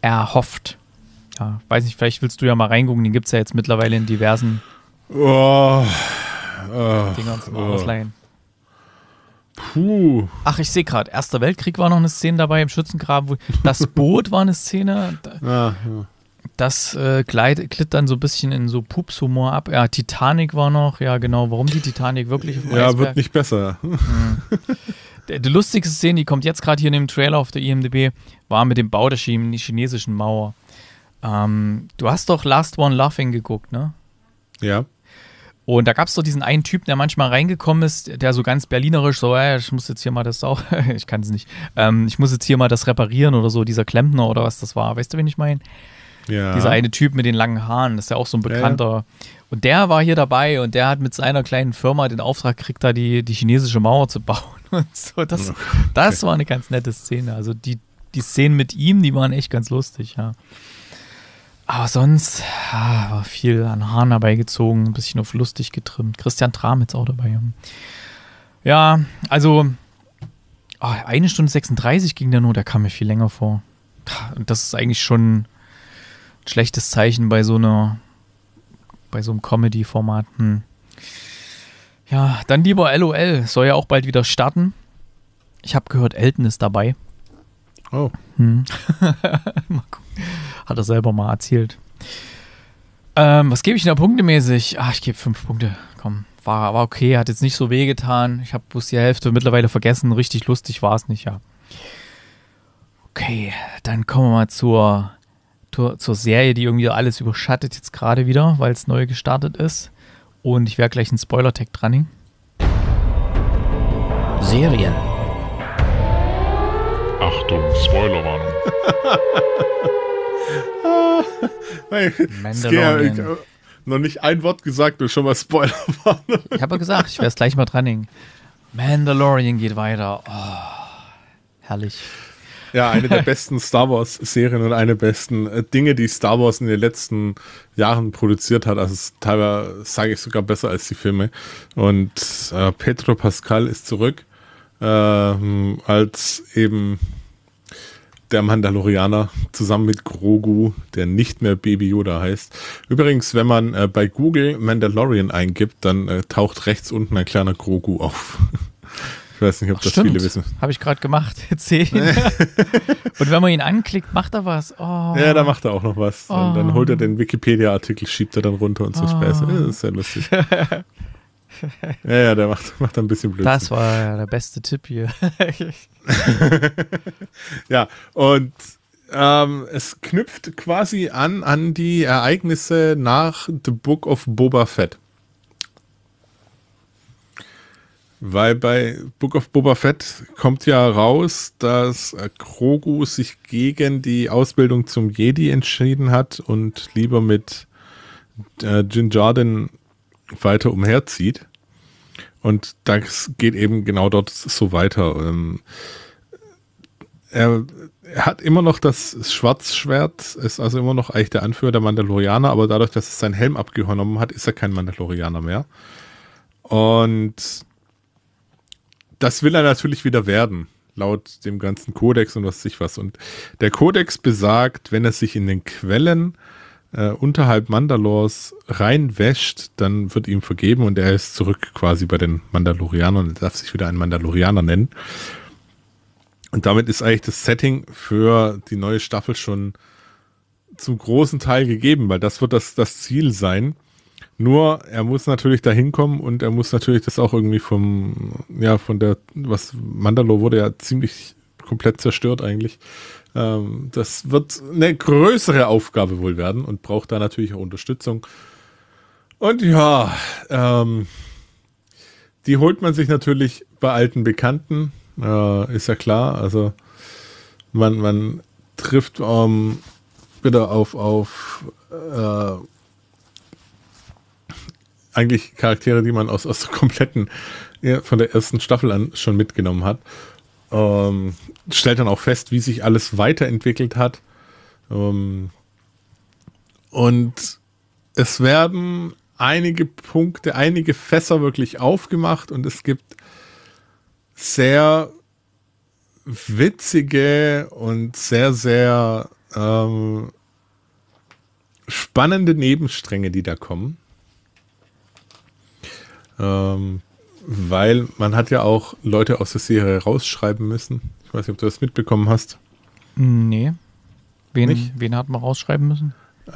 Speaker 2: erhofft. Ja, weiß nicht, vielleicht willst du ja mal reingucken. Den gibt es ja jetzt mittlerweile in diversen oh, äh, Dingern zum oh. Ausleihen. Puh. Ach, ich sehe gerade, Erster Weltkrieg war noch eine Szene dabei im Schützengraben. das Boot war eine Szene. ja, ja. Das äh, gleit, glitt dann so ein bisschen in so Pups-Humor ab. Ja, Titanic war noch, ja genau, warum die Titanic wirklich auf dem Ja, Eisberg? wird nicht besser. Mhm. Die lustigste Szene, die kommt jetzt gerade hier in dem Trailer auf der IMDb, war mit dem Bau der chinesischen Mauer. Ähm, du hast doch Last One Laughing geguckt, ne? Ja. Und da gab es doch diesen einen Typen, der manchmal reingekommen ist, der so ganz berlinerisch so, hey, äh, ich muss jetzt hier mal das auch, ich kann es nicht, ähm, ich muss jetzt hier mal das reparieren oder so, dieser Klempner oder was das war. Weißt du, wen ich meine? Ja. Dieser eine Typ mit den langen Haaren, das ist ja auch so ein bekannter. Ja. Und der war hier dabei und der hat mit seiner kleinen Firma den Auftrag gekriegt, da die, die chinesische Mauer zu bauen und so. Das, okay. das war eine ganz nette Szene. Also die, die Szenen mit ihm, die waren echt ganz lustig, ja. Aber sonst ah, war viel an Haaren herbeigezogen, ein bisschen auf lustig getrimmt. Christian Tram jetzt auch dabei. Ja, also oh, eine Stunde 36 ging der nur, der kam mir viel länger vor. Und Das ist eigentlich schon schlechtes Zeichen bei so einer, bei so einem Comedy-Format. Hm. Ja, dann lieber LOL. Soll ja auch bald wieder starten. Ich habe gehört, Elton ist dabei. Oh. Hm. Hat er selber mal erzählt. Ähm, was gebe ich denn da punktemäßig? Ah, ich gebe fünf Punkte. Komm, war, war okay, hat jetzt nicht so weh getan. Ich habe bloß die Hälfte mittlerweile vergessen. Richtig lustig war es nicht, ja. Okay, dann kommen wir mal zur zur, zur Serie, die irgendwie alles überschattet jetzt gerade wieder, weil es neu gestartet ist. Und ich werde gleich einen Spoiler-Tag dranhängen.
Speaker 1: Serien. Achtung, Spoilerwarnung. Mandalorian. noch nicht ein Wort gesagt und schon mal Spoilerwarnung. Ich habe ja gesagt, ich werde es gleich
Speaker 2: mal dranhängen. Mandalorian geht weiter. Oh, herrlich.
Speaker 1: Ja, eine der besten Star Wars-Serien und eine der besten äh, Dinge, die Star Wars in den letzten Jahren produziert hat. Also teilweise sage ich sogar besser als die Filme. Und äh, Petro Pascal ist zurück ähm, als eben der Mandalorianer zusammen mit Grogu, der nicht mehr Baby Yoda heißt. Übrigens, wenn man äh, bei Google Mandalorian eingibt, dann äh, taucht rechts unten ein kleiner Grogu auf. weiß nicht, ob Ach, das stimmt. viele wissen.
Speaker 2: Habe ich gerade gemacht. 10. und wenn man ihn anklickt, macht er was. Oh. Ja, da
Speaker 1: macht er auch noch was. Oh. Und dann oh. holt er den Wikipedia-Artikel, schiebt er dann runter und so oh. Späße. das ist ja lustig. ja, ja, der macht, macht ein bisschen Blödsinn.
Speaker 2: Das war ja der beste Tipp hier.
Speaker 1: ja, und ähm, es knüpft quasi an an die Ereignisse nach The Book of Boba Fett. Weil bei Book of Boba Fett kommt ja raus, dass Krogu sich gegen die Ausbildung zum Jedi entschieden hat und lieber mit äh, Jin Jardin weiter umherzieht. Und das geht eben genau dort so weiter. Ähm, er, hat immer noch das Schwarzschwert, ist also immer noch eigentlich der Anführer der Mandalorianer, aber dadurch, dass er seinen Helm abgenommen hat, ist er kein Mandalorianer mehr. Und das will er natürlich wieder werden, laut dem ganzen Kodex und was sich was. Und der Kodex besagt, wenn er sich in den Quellen äh, unterhalb Mandalors reinwäscht, dann wird ihm vergeben und er ist zurück quasi bei den Mandalorianern und darf sich wieder ein Mandalorianer nennen. Und damit ist eigentlich das Setting für die neue Staffel schon zum großen Teil gegeben, weil das wird das, das Ziel sein, nur er muss natürlich da hinkommen und er muss natürlich das auch irgendwie vom, ja, von der, was Mandalore wurde ja ziemlich komplett zerstört eigentlich. Ähm, das wird eine größere Aufgabe wohl werden und braucht da natürlich auch Unterstützung. Und ja, ähm, die holt man sich natürlich bei alten Bekannten, äh, ist ja klar. Also man, man trifft ähm, wieder auf, auf äh, eigentlich Charaktere, die man aus, aus der kompletten, ja, von der ersten Staffel an schon mitgenommen hat. Ähm, stellt dann auch fest, wie sich alles weiterentwickelt hat. Ähm, und es werden einige Punkte, einige Fässer wirklich aufgemacht und es gibt sehr witzige und sehr, sehr ähm, spannende Nebenstränge, die da kommen. Ähm, weil man hat ja auch Leute aus der Serie rausschreiben müssen. Ich weiß nicht, ob du das mitbekommen hast. Mm, nee. Wen, nicht?
Speaker 2: wen hat man rausschreiben
Speaker 1: müssen? Äh,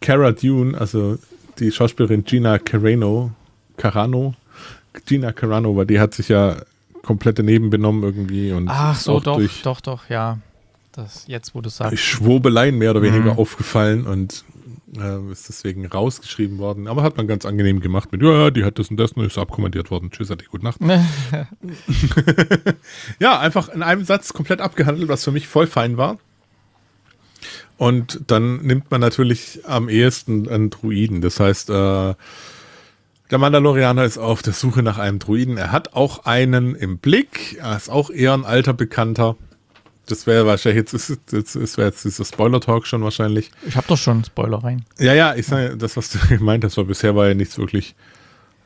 Speaker 1: Cara Dune, also die Schauspielerin Gina Carano, Carano, Gina Carano, weil die hat sich ja komplett daneben benommen irgendwie. Und Ach so, doch, durch, doch,
Speaker 2: doch, ja. Das, jetzt, wo du sagst. Schwurbeleien
Speaker 1: mehr oder weniger mhm. aufgefallen und äh, ist deswegen rausgeschrieben worden. Aber hat man ganz angenehm gemacht mit, ja, die hat das und das und ne, ist abkommandiert worden. Tschüss, hatte gute Nacht. ja, einfach in einem Satz komplett abgehandelt, was für mich voll fein war. Und dann nimmt man natürlich am ehesten einen Druiden. Das heißt, äh, der Mandalorianer ist auf der Suche nach einem Druiden. Er hat auch einen im Blick. Er ist auch eher ein alter Bekannter das wäre wahrscheinlich jetzt, das, das wäre jetzt dieser Spoiler-Talk schon wahrscheinlich. Ich habe doch schon einen Spoiler rein. Ja, ja, ich sage, das, was du gemeint hast, war bisher war ja nichts wirklich,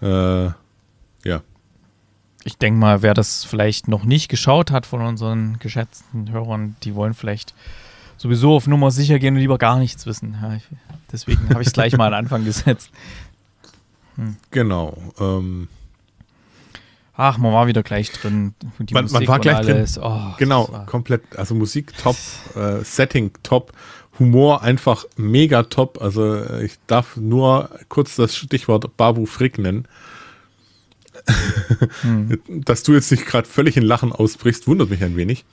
Speaker 1: äh, ja. Ich denke mal, wer das vielleicht noch nicht geschaut hat von unseren geschätzten
Speaker 2: Hörern, die wollen vielleicht sowieso auf Nummer sicher gehen und lieber gar nichts wissen. Ja, ich, deswegen habe ich es gleich mal an Anfang gesetzt.
Speaker 1: Hm. Genau. Ähm, Ach, man war wieder gleich drin. Die man, man war gleich alles. drin. Oh, genau, komplett. Also Musik top, äh, Setting top, Humor einfach mega top. Also äh, ich darf nur kurz das Stichwort Babu Frick nennen. Hm. Dass du jetzt nicht gerade völlig in Lachen ausbrichst, wundert mich ein wenig.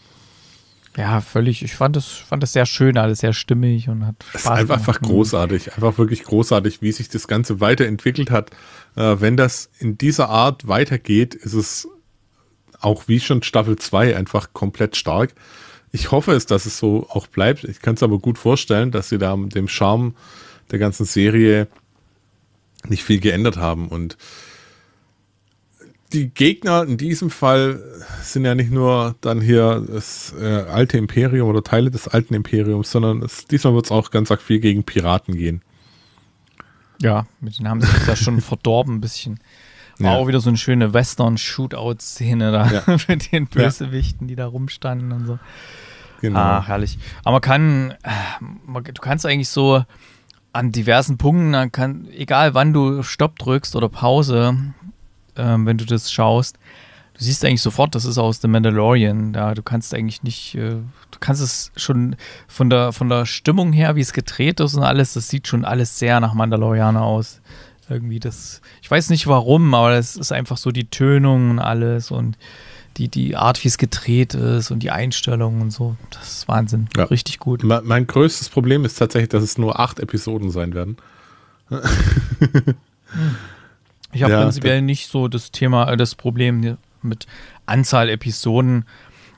Speaker 2: Ja, völlig. Ich fand das, fand sehr schön, alles sehr stimmig und hat Spaß. Es ist einfach, einfach großartig,
Speaker 1: einfach wirklich großartig, wie sich das Ganze weiterentwickelt hat. Äh, wenn das in dieser Art weitergeht, ist es auch wie schon Staffel 2 einfach komplett stark. Ich hoffe es, dass es so auch bleibt. Ich kann es aber gut vorstellen, dass sie da dem Charme der ganzen Serie nicht viel geändert haben und die Gegner in diesem Fall sind ja nicht nur dann hier das äh, alte Imperium oder Teile des alten Imperiums, sondern es, diesmal wird es auch ganz arg viel gegen Piraten gehen.
Speaker 2: Ja, mit denen haben sie sich da schon verdorben ein bisschen. War ja. auch wieder so eine schöne Western-Shootout-Szene da ja. mit den Bösewichten, die da rumstanden und so. Genau. Ah, herrlich. Aber man kann, äh, man, du kannst eigentlich so an diversen Punkten, kann, egal wann du Stopp drückst oder Pause, ähm, wenn du das schaust, du siehst eigentlich sofort, das ist aus The Mandalorian. Da du kannst eigentlich nicht, äh, du kannst es schon von der, von der Stimmung her, wie es gedreht ist und alles, das sieht schon alles sehr nach Mandalorianer aus. Irgendwie das, ich weiß nicht warum, aber es ist einfach so die Tönung und alles und die, die Art, wie es gedreht ist und die Einstellungen und so. Das ist Wahnsinn. Ja. Richtig
Speaker 1: gut. Ma mein größtes Problem ist tatsächlich, dass es nur acht Episoden sein werden. hm. Ich habe ja, prinzipiell
Speaker 2: nicht so das Thema, äh, das Problem mit Anzahl Episoden.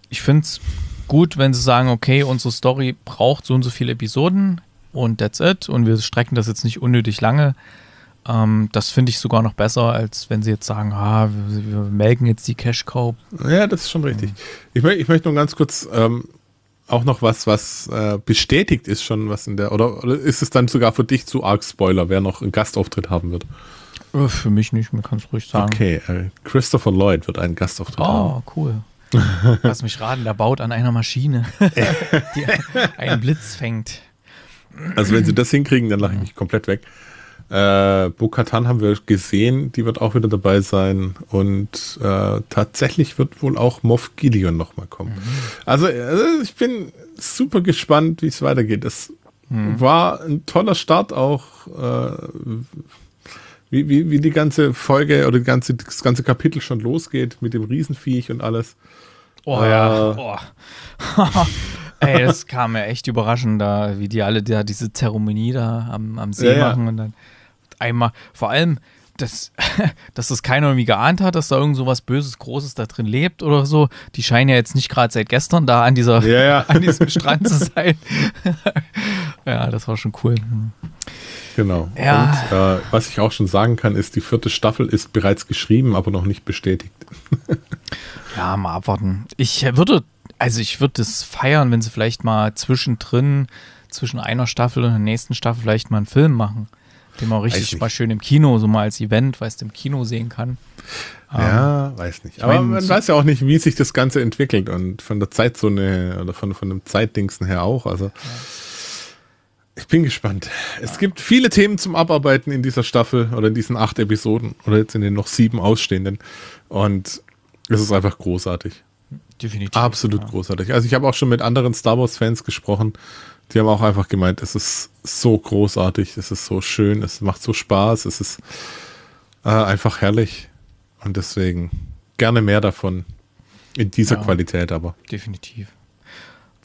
Speaker 2: Ich finde es gut, wenn sie sagen, okay, unsere Story braucht so und so viele Episoden und that's it. Und wir strecken das jetzt nicht unnötig lange. Ähm, das finde ich sogar noch besser, als wenn sie jetzt sagen, ah, wir, wir melken jetzt die Cash Cow.
Speaker 1: Ja, das ist schon richtig. Ich, ich möchte nur ganz kurz ähm, auch noch was, was äh, bestätigt ist schon, was in der, oder, oder ist es dann sogar für dich zu arg Spoiler, wer noch einen Gastauftritt haben wird?
Speaker 2: Äh, für mich nicht, mir kannst ruhig sagen. Okay,
Speaker 1: äh, Christopher Lloyd wird einen Gastauftritt oh, haben. Oh,
Speaker 2: cool. Lass mich raten, der baut an einer Maschine, die einen Blitz fängt. Also wenn sie
Speaker 1: das hinkriegen, dann lache ich mich komplett weg. Äh, Bo-Katan haben wir gesehen, die wird auch wieder dabei sein. Und äh, tatsächlich wird wohl auch Moff Gideon nochmal kommen. Mhm. Also, also, ich bin super gespannt, wie es weitergeht. Es mhm. war ein toller Start auch. Äh, wie, wie, wie die ganze Folge oder die ganze, das ganze Kapitel schon losgeht mit dem Riesenviech und alles. Oh äh, ja. Oh.
Speaker 2: Ey, das kam mir echt überraschend, da, wie die alle da diese Zeremonie da am, am See ja, machen und dann einmal, vor allem, dass, dass das keiner irgendwie geahnt hat, dass da irgend so was Böses, Großes da drin lebt oder so. Die scheinen ja jetzt nicht gerade seit gestern da an, dieser, ja, ja. an diesem Strand zu sein. Ja, das war schon cool. Hm.
Speaker 1: Genau. Ja. Und äh, was ich auch schon sagen kann, ist, die vierte Staffel ist bereits geschrieben, aber noch nicht bestätigt. ja, mal abwarten. Ich würde, also
Speaker 2: ich würde es feiern, wenn sie vielleicht mal zwischendrin, zwischen einer Staffel und der nächsten Staffel vielleicht mal einen Film machen, den man richtig mal schön im Kino, so mal als Event, weißt du, im Kino sehen kann.
Speaker 1: Ja, ähm, weiß nicht. Aber ich mein, man so weiß ja auch nicht, wie sich das Ganze entwickelt und von der Zeitzone oder von, von dem Zeitdingsen her auch. Also. Ja ich bin gespannt. Es gibt viele Themen zum Abarbeiten in dieser Staffel oder in diesen acht Episoden oder jetzt in den noch sieben ausstehenden. Und es ist einfach großartig. Definitiv. Absolut ja. großartig. Also ich habe auch schon mit anderen Star Wars-Fans gesprochen. Die haben auch einfach gemeint, es ist so großartig, es ist so schön, es macht so Spaß, es ist äh, einfach herrlich. Und deswegen gerne mehr davon. In dieser ja, Qualität aber. Definitiv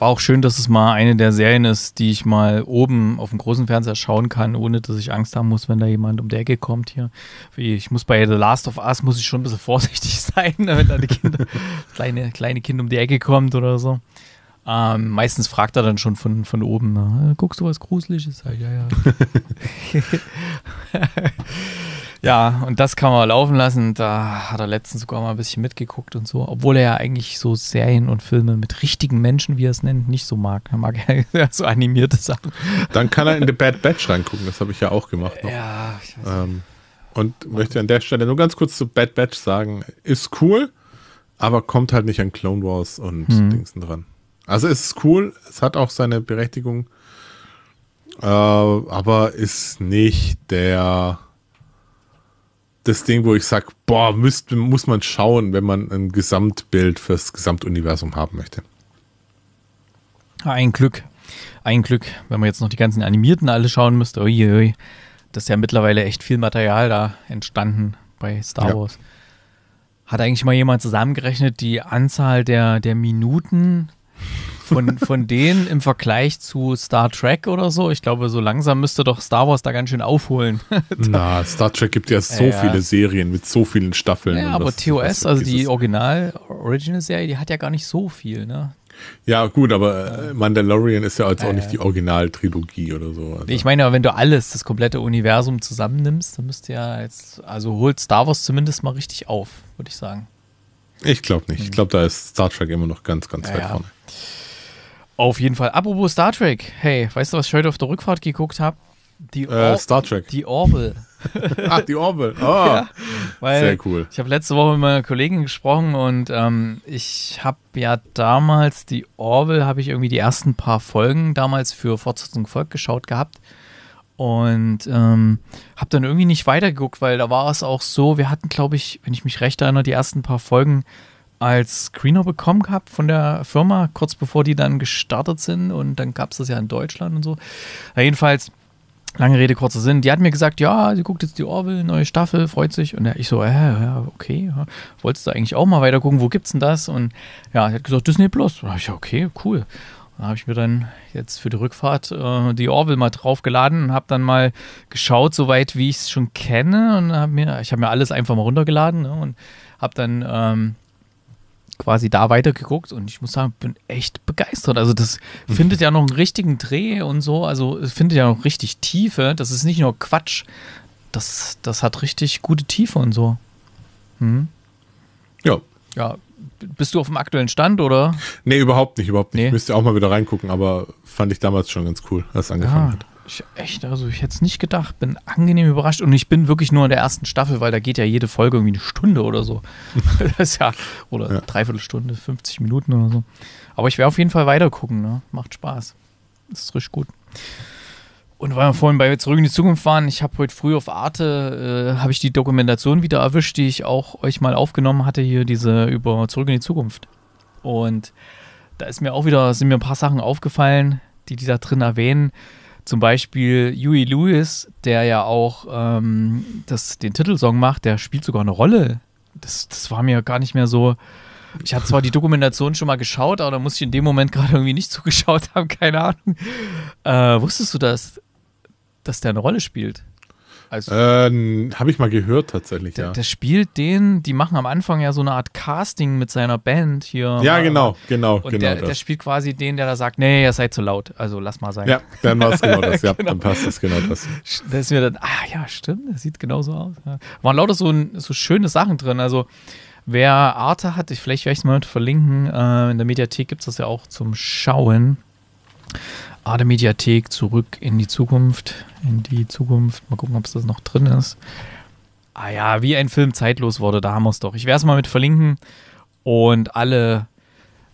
Speaker 2: war auch schön, dass es mal eine der Serien ist, die ich mal oben auf dem großen Fernseher schauen kann, ohne dass ich Angst haben muss, wenn da jemand um die Ecke kommt hier. Ich muss bei The Last of Us muss ich schon ein bisschen vorsichtig sein, ne, wenn da eine Kinder, kleine, kleine Kind um die Ecke kommt oder so. Ähm, meistens fragt er dann schon von, von oben, ne, äh, guckst du was Gruseliges? Ja, ja. Ja, und das kann man laufen lassen. Da hat
Speaker 1: er letztens sogar
Speaker 2: mal ein bisschen mitgeguckt und so, obwohl er ja eigentlich so Serien und Filme mit richtigen Menschen, wie er es nennt, nicht so mag. Er mag ja so animierte Sachen.
Speaker 1: Dann kann er in The Bad Batch reingucken, das habe ich ja auch gemacht. Noch. Ja, ich weiß ähm, Und möchte an der Stelle nur ganz kurz zu Bad Batch sagen, ist cool, aber kommt halt nicht an Clone Wars und hm. Dingsen dran. Also es ist cool, es hat auch seine Berechtigung, äh, aber ist nicht der das Ding, wo ich sage, boah, müsst, muss man schauen, wenn man ein Gesamtbild fürs Gesamtuniversum haben möchte.
Speaker 2: Ein Glück. Ein Glück, wenn man jetzt noch die ganzen Animierten alle schauen müsste. Uiuiui. Das ist ja mittlerweile echt viel Material da entstanden bei Star ja. Wars. Hat eigentlich mal jemand zusammengerechnet, die Anzahl der, der Minuten, von, von denen im Vergleich zu Star Trek oder so, ich glaube, so langsam müsste doch Star Wars da ganz schön aufholen.
Speaker 1: Na, Star Trek gibt ja so ja, viele Serien mit so vielen Staffeln. Ja, aber das, TOS, also die
Speaker 2: Original-Original-Serie, die hat ja gar nicht so viel, ne?
Speaker 1: Ja, gut, aber äh, Mandalorian ist ja jetzt auch äh, nicht die Originaltrilogie oder so. Also. Ich meine,
Speaker 2: wenn du alles, das komplette Universum zusammennimmst, dann müsst ihr ja jetzt, also holt Star Wars zumindest mal richtig auf, würde ich sagen.
Speaker 1: Ich glaube nicht. Ich glaube, da ist Star Trek immer noch ganz, ganz weit vorne.
Speaker 2: Auf jeden Fall. Apropos Star Trek. Hey, weißt du, was ich heute auf der Rückfahrt geguckt habe? Die äh, Star Trek.
Speaker 1: Die Orville. Ach, die Orville. Oh. Ah. Ja, Sehr cool.
Speaker 2: Ich habe letzte Woche mit meiner Kollegin gesprochen und ähm, ich habe ja damals die Orville, habe ich irgendwie die ersten paar Folgen damals für Fortsetzung Volk geschaut gehabt. Und ähm, habe dann irgendwie nicht weitergeguckt, weil da war es auch so, wir hatten, glaube ich, wenn ich mich recht erinnere, die ersten paar Folgen als Screener bekommen gehabt von der Firma, kurz bevor die dann gestartet sind. Und dann gab es das ja in Deutschland und so. Ja, jedenfalls, lange Rede, kurzer Sinn. Die hat mir gesagt, ja, sie guckt jetzt die Orville, neue Staffel, freut sich. Und ich so, äh, ja, okay, ja. wolltest du eigentlich auch mal weitergucken, wo gibt's denn das? Und ja, sie hat gesagt, Disney Plus. Und ich, okay, cool. Da habe ich mir dann jetzt für die Rückfahrt äh, die Orville mal draufgeladen und habe dann mal geschaut, soweit wie ich es schon kenne. Und hab mir, ich habe mir alles einfach mal runtergeladen ne, und habe dann ähm, quasi da weitergeguckt. Und ich muss sagen, bin echt begeistert. Also das mhm. findet ja noch einen richtigen Dreh und so. Also es findet ja noch richtig Tiefe. Das ist nicht nur Quatsch. Das, das hat richtig gute Tiefe und so.
Speaker 1: Hm? Ja. Ja, bist du auf dem aktuellen Stand oder? Nee, überhaupt nicht, überhaupt nicht. Nee. Müsst ihr auch mal wieder reingucken, aber fand ich damals schon ganz cool, als es angefangen ja,
Speaker 2: hat. Ich, echt, also ich hätte es nicht gedacht, bin angenehm überrascht und ich bin wirklich nur in der ersten Staffel, weil da geht ja jede Folge irgendwie eine Stunde oder so. das ist ja, oder ja. dreiviertel Stunde, 50 Minuten oder so. Aber ich werde auf jeden Fall weiter gucken, ne? Macht Spaß. Ist richtig gut. Und weil wir vorhin bei Zurück in die Zukunft waren, ich habe heute früh auf Arte, äh, habe ich die Dokumentation wieder erwischt, die ich auch euch mal aufgenommen hatte, hier diese über Zurück in die Zukunft. Und da ist mir auch wieder, sind mir ein paar Sachen aufgefallen, die die da drin erwähnen. Zum Beispiel Huey Lewis, der ja auch ähm, das, den Titelsong macht, der spielt sogar eine Rolle. Das, das war mir gar nicht mehr so. Ich habe zwar die Dokumentation schon mal geschaut, aber da musste ich in dem Moment gerade irgendwie nicht zugeschaut haben, keine Ahnung. Äh, wusstest du das? dass der eine Rolle
Speaker 1: spielt. Also, ähm, Habe ich mal gehört tatsächlich, der, ja. Der
Speaker 2: spielt den, die machen am Anfang ja so eine Art Casting mit seiner Band hier. Ja, genau, genau, und genau. Der, der, spielt quasi den, der da sagt, nee, ihr seid zu laut, also lass mal sein. Ja, dann war es genau das, ja, genau. dann passt das genau das. Das ist mir dann, ah ja, stimmt, das sieht genauso aus. Ja. Waren lauter so, so schöne Sachen drin, also wer Arte hat, ich, vielleicht werde ich es mal verlinken, äh, in der Mediathek gibt es das ja auch zum Schauen. Arte zurück in die Zukunft, in die Zukunft. Mal gucken, ob es das noch drin ist. Ah ja, wie ein Film zeitlos wurde, da haben wir es doch. Ich werde es mal mit verlinken und alle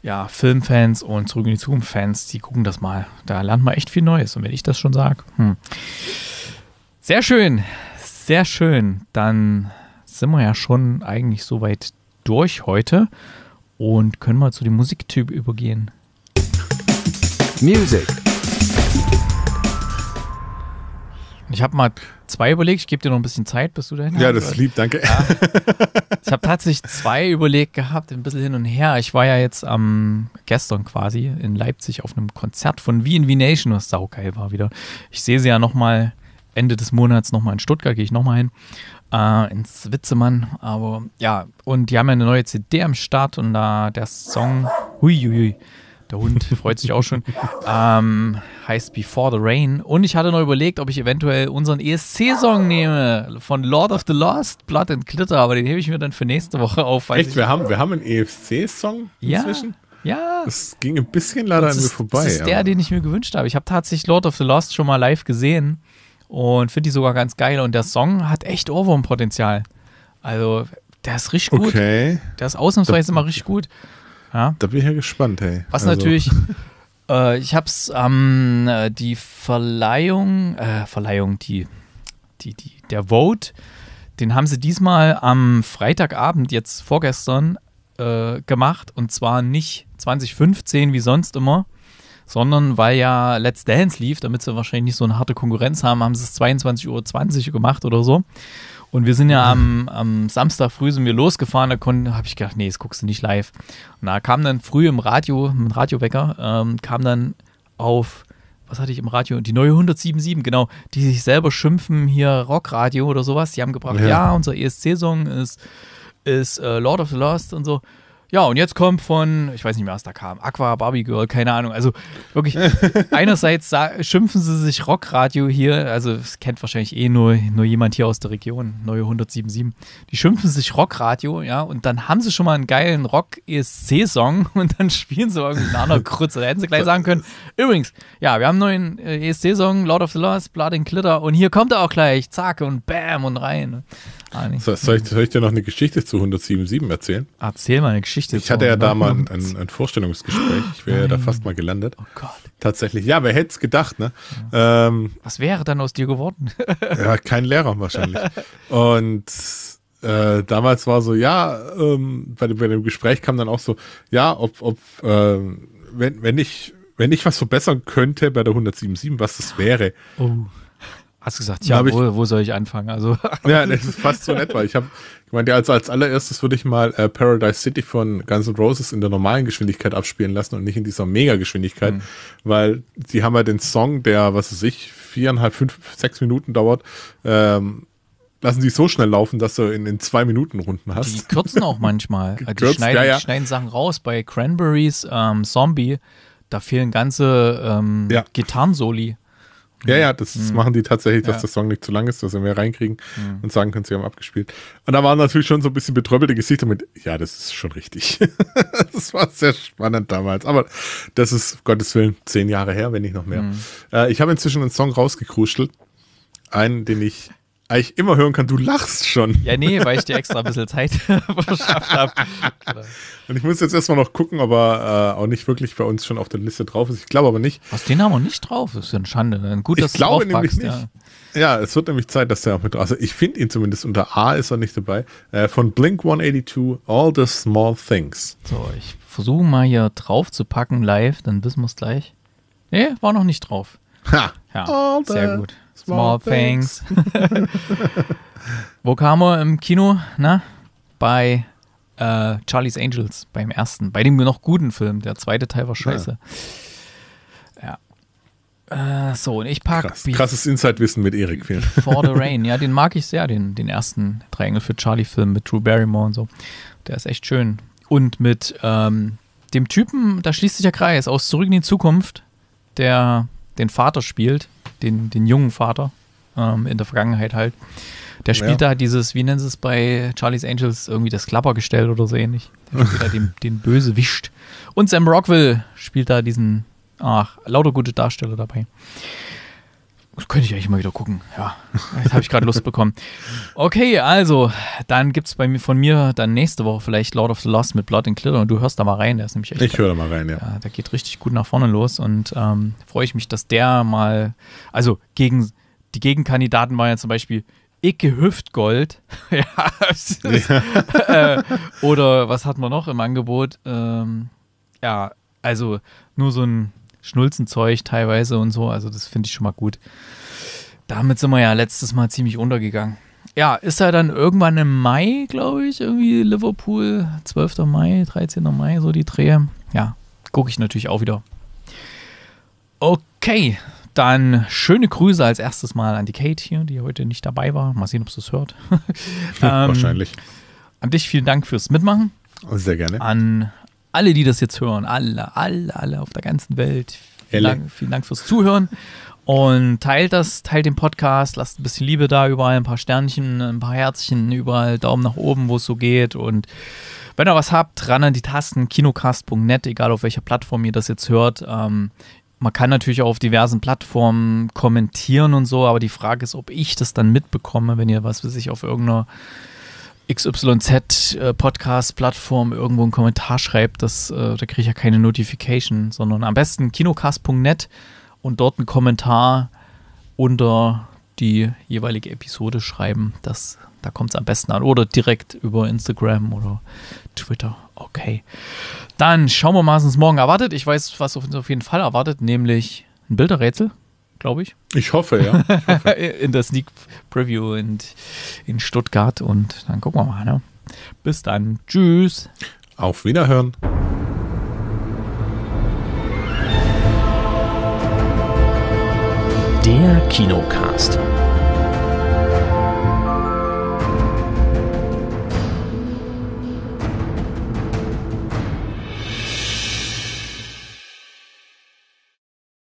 Speaker 2: ja, Filmfans und Zurück in die Zukunft-Fans, die gucken das mal. Da lernt man echt viel Neues. Und wenn ich das schon sage, hm. sehr schön, sehr schön. Dann sind wir ja schon eigentlich soweit durch heute und können mal zu dem Musiktyp übergehen. Music. Ich habe mal zwei überlegt. Ich gebe dir noch ein bisschen Zeit, bis du dahin Ja, hast. das ist lieb, danke. Ja. Ich habe tatsächlich zwei überlegt gehabt, ein bisschen hin und her. Ich war ja jetzt ähm, gestern quasi in Leipzig auf einem Konzert von Wien V Nation, was saugeil war wieder. Ich sehe sie ja nochmal Ende des Monats nochmal in Stuttgart, gehe ich nochmal hin. Äh, ins Witzemann. Aber ja, und die haben ja eine neue CD am Start und da äh, der Song. Huiuiui. Hui. Der Hund freut sich auch schon. Ähm, heißt Before the Rain. Und ich hatte noch überlegt, ob ich eventuell unseren ESC-Song nehme von Lord of the Lost, Blood and Glitter, aber den hebe ich mir dann für nächste
Speaker 1: Woche auf. Echt, wir haben, wir haben einen ESC-Song inzwischen? Ja. Das ging ein bisschen leider ist, an mir vorbei. Das ist der, den ich mir gewünscht
Speaker 2: habe. Ich habe tatsächlich Lord of the Lost schon mal live gesehen und finde die sogar ganz geil. Und der Song hat echt Ohrwurmpotenzial. Also, der ist richtig gut. Okay.
Speaker 1: Der ist ausnahmsweise immer richtig gut. Ja? Da bin ich ja gespannt, hey. Was also. natürlich,
Speaker 2: äh, ich habe es ähm, die Verleihung, äh, Verleihung, die, die, die, der Vote, den haben sie diesmal am Freitagabend, jetzt vorgestern, äh, gemacht. Und zwar nicht 2015 wie sonst immer, sondern weil ja Let's Dance lief, damit sie wahrscheinlich nicht so eine harte Konkurrenz haben, haben sie es 22.20 Uhr gemacht oder so. Und wir sind ja am, am Samstag früh sind wir losgefahren, da habe ich gedacht, nee, das guckst du nicht live. Und da kam dann früh im Radio, im Radiowecker, ähm, kam dann auf, was hatte ich im Radio? Die neue 177, genau, die sich selber schimpfen, hier Rockradio oder sowas. Die haben gebracht, ja, ja unser ESC-Song ist, ist äh, Lord of the Lost und so. Ja, und jetzt kommt von, ich weiß nicht mehr, was da kam, Aqua, Barbie Girl, keine Ahnung. Also wirklich, einerseits schimpfen sie sich Rockradio hier, also das kennt wahrscheinlich eh nur, nur jemand hier aus der Region, neue 177. Die schimpfen sich Rockradio, ja, und dann haben sie schon mal einen geilen Rock-ESC-Song und dann spielen sie irgendwie eine andere Krütze. Da hätten sie gleich sagen können, übrigens, ja, wir haben einen neuen äh, ESC-Song, Lord of the Lost, Blood and Glitter und hier kommt er auch gleich, zack und bam und rein. So, soll,
Speaker 1: ich, soll ich dir noch eine Geschichte zu 1077 erzählen? Erzähl mal eine Geschichte. Ich hatte ja da mal ein, ein Vorstellungsgespräch. Ich wäre ja da fast mal gelandet. Oh Gott. Tatsächlich. Ja, wer hätte es gedacht, ne? Ja. Ähm, Was wäre dann aus dir geworden? ja, kein Lehrer wahrscheinlich. Und äh, damals war so, ja, ähm, bei, dem, bei, dem Gespräch kam dann auch so, ja, ob, ob äh, wenn, wenn ich wenn ich was verbessern könnte bei der 177, was das wäre. Oh. Hast du gesagt, ja, wo, wo, soll ich anfangen? Also. Ja, das ist fast so nett, weil ich habe, ich meine, also als allererstes würde ich mal äh, Paradise City von Guns N' Roses in der normalen Geschwindigkeit abspielen lassen und nicht in dieser Mega-Geschwindigkeit, mhm. weil die haben ja den Song, der, was weiß ich, viereinhalb, fünf, sechs Minuten dauert, ähm, lassen sie so schnell laufen, dass du in, in zwei Minuten Runden hast. Die kürzen auch manchmal. die, kürzt, schneiden, ja, ja. die,
Speaker 2: schneiden, Sachen raus. Bei Cranberries ähm, Zombie, da fehlen ganze ähm, ja. Gitarrensoli.
Speaker 1: Ja, ja, das mhm. machen die tatsächlich, dass ja. der Song nicht zu lang ist, dass sie mehr reinkriegen mhm. und sagen können, sie haben abgespielt. Und da waren natürlich schon so ein bisschen betröppelte Gesichter mit, ja, das ist schon richtig. das war sehr spannend damals. Aber das ist, Gottes Willen, zehn Jahre her, wenn nicht noch mehr. Mhm. Äh, ich habe inzwischen einen Song rausgekruschelt. Einen, den ich eigentlich immer hören kann, du lachst schon. Ja, nee, weil ich dir extra ein bisschen
Speaker 2: Zeit verschafft
Speaker 1: habe. Und ich muss jetzt erstmal noch gucken, ob er äh, auch nicht wirklich bei uns schon auf der Liste drauf ist. Ich glaube aber nicht. Was, den haben wir nicht drauf? Das ist ja eine Schande. Gut, dass ich glaube nämlich nicht. Ja. ja. es wird nämlich Zeit, dass der auch mit drauf ist. Also ich finde ihn zumindest unter A ist er nicht dabei. Äh, von Blink 182, All the Small Things.
Speaker 2: So, ich versuche mal hier drauf zu packen live, dann wissen wir es gleich. Nee, war noch nicht drauf. Ha! Ja, All sehr gut. Small, small Things. things. er im Kino, ne? Bei äh, Charlie's Angels, beim ersten. Bei dem noch guten Film. Der zweite Teil war scheiße. Ja. ja. Äh, so, und ich packe. Krass, krasses
Speaker 1: Insight-Wissen mit Erik.
Speaker 2: For the Rain. Ja, den mag ich sehr, den, den ersten Triangle für Charlie-Film mit Drew Barrymore und so. Der ist echt schön. Und mit ähm, dem Typen, da schließt sich der Kreis, aus Zurück in die Zukunft, der den Vater spielt, den, den jungen Vater ähm, in der Vergangenheit halt, der spielt ja. da halt dieses, wie nennen sie es bei Charlie's Angels, irgendwie das Klappergestell oder so ähnlich. Der spielt da den, den Bösewicht. Und Sam Rockwell spielt da diesen, ach, lauter gute Darsteller dabei. Könnte ich eigentlich mal wieder gucken. Ja, das habe ich gerade Lust bekommen. Okay, also, dann gibt es mir, von mir dann nächste Woche vielleicht Lord of the Lost mit Blood and Clitter und du hörst da mal rein. Der ist nämlich echt. Ich höre da mal rein, ja. ja. Der geht richtig gut nach vorne los und ähm, freue ich mich, dass der mal. Also, gegen die Gegenkandidaten waren ja zum Beispiel Icke Hüftgold. ja. ja. äh, oder was hat man noch im Angebot? Ähm, ja, also nur so ein Schnulzenzeug teilweise und so. Also das finde ich schon mal gut. Damit sind wir ja letztes Mal ziemlich untergegangen. Ja, ist er dann irgendwann im Mai, glaube ich, irgendwie Liverpool, 12. Mai, 13. Mai, so die Dreh. Ja, gucke ich natürlich auch wieder. Okay, dann schöne Grüße als erstes Mal an die Kate hier, die heute nicht dabei war. Mal sehen, ob sie es hört. ähm, Wahrscheinlich. An dich vielen Dank fürs Mitmachen. Sehr gerne. An alle, die das jetzt hören, alle, alle, alle auf der ganzen Welt, vielen Dank, vielen Dank fürs Zuhören. Und teilt das, teilt den Podcast, lasst ein bisschen Liebe da, überall ein paar Sternchen, ein paar Herzchen, überall Daumen nach oben, wo es so geht. Und wenn ihr was habt, ran an die Tasten, kinocast.net, egal auf welcher Plattform ihr das jetzt hört. Ähm, man kann natürlich auch auf diversen Plattformen kommentieren und so, aber die Frage ist, ob ich das dann mitbekomme, wenn ihr was für sich auf irgendeiner XYZ-Podcast-Plattform äh, irgendwo einen Kommentar schreibt, das, äh, da kriege ich ja keine Notification, sondern am besten kinocast.net und dort einen Kommentar unter die jeweilige Episode schreiben. Das, da kommt es am besten an. Oder direkt über Instagram oder Twitter. Okay. Dann schauen wir mal, was uns morgen erwartet. Ich weiß, was uns auf jeden Fall erwartet, nämlich ein Bilderrätsel glaube ich.
Speaker 1: Ich hoffe, ja. Ich
Speaker 2: hoffe. in der Sneak Preview in, in Stuttgart und dann gucken wir mal. Ne? Bis dann.
Speaker 1: Tschüss. Auf Wiederhören. Der Kinocast.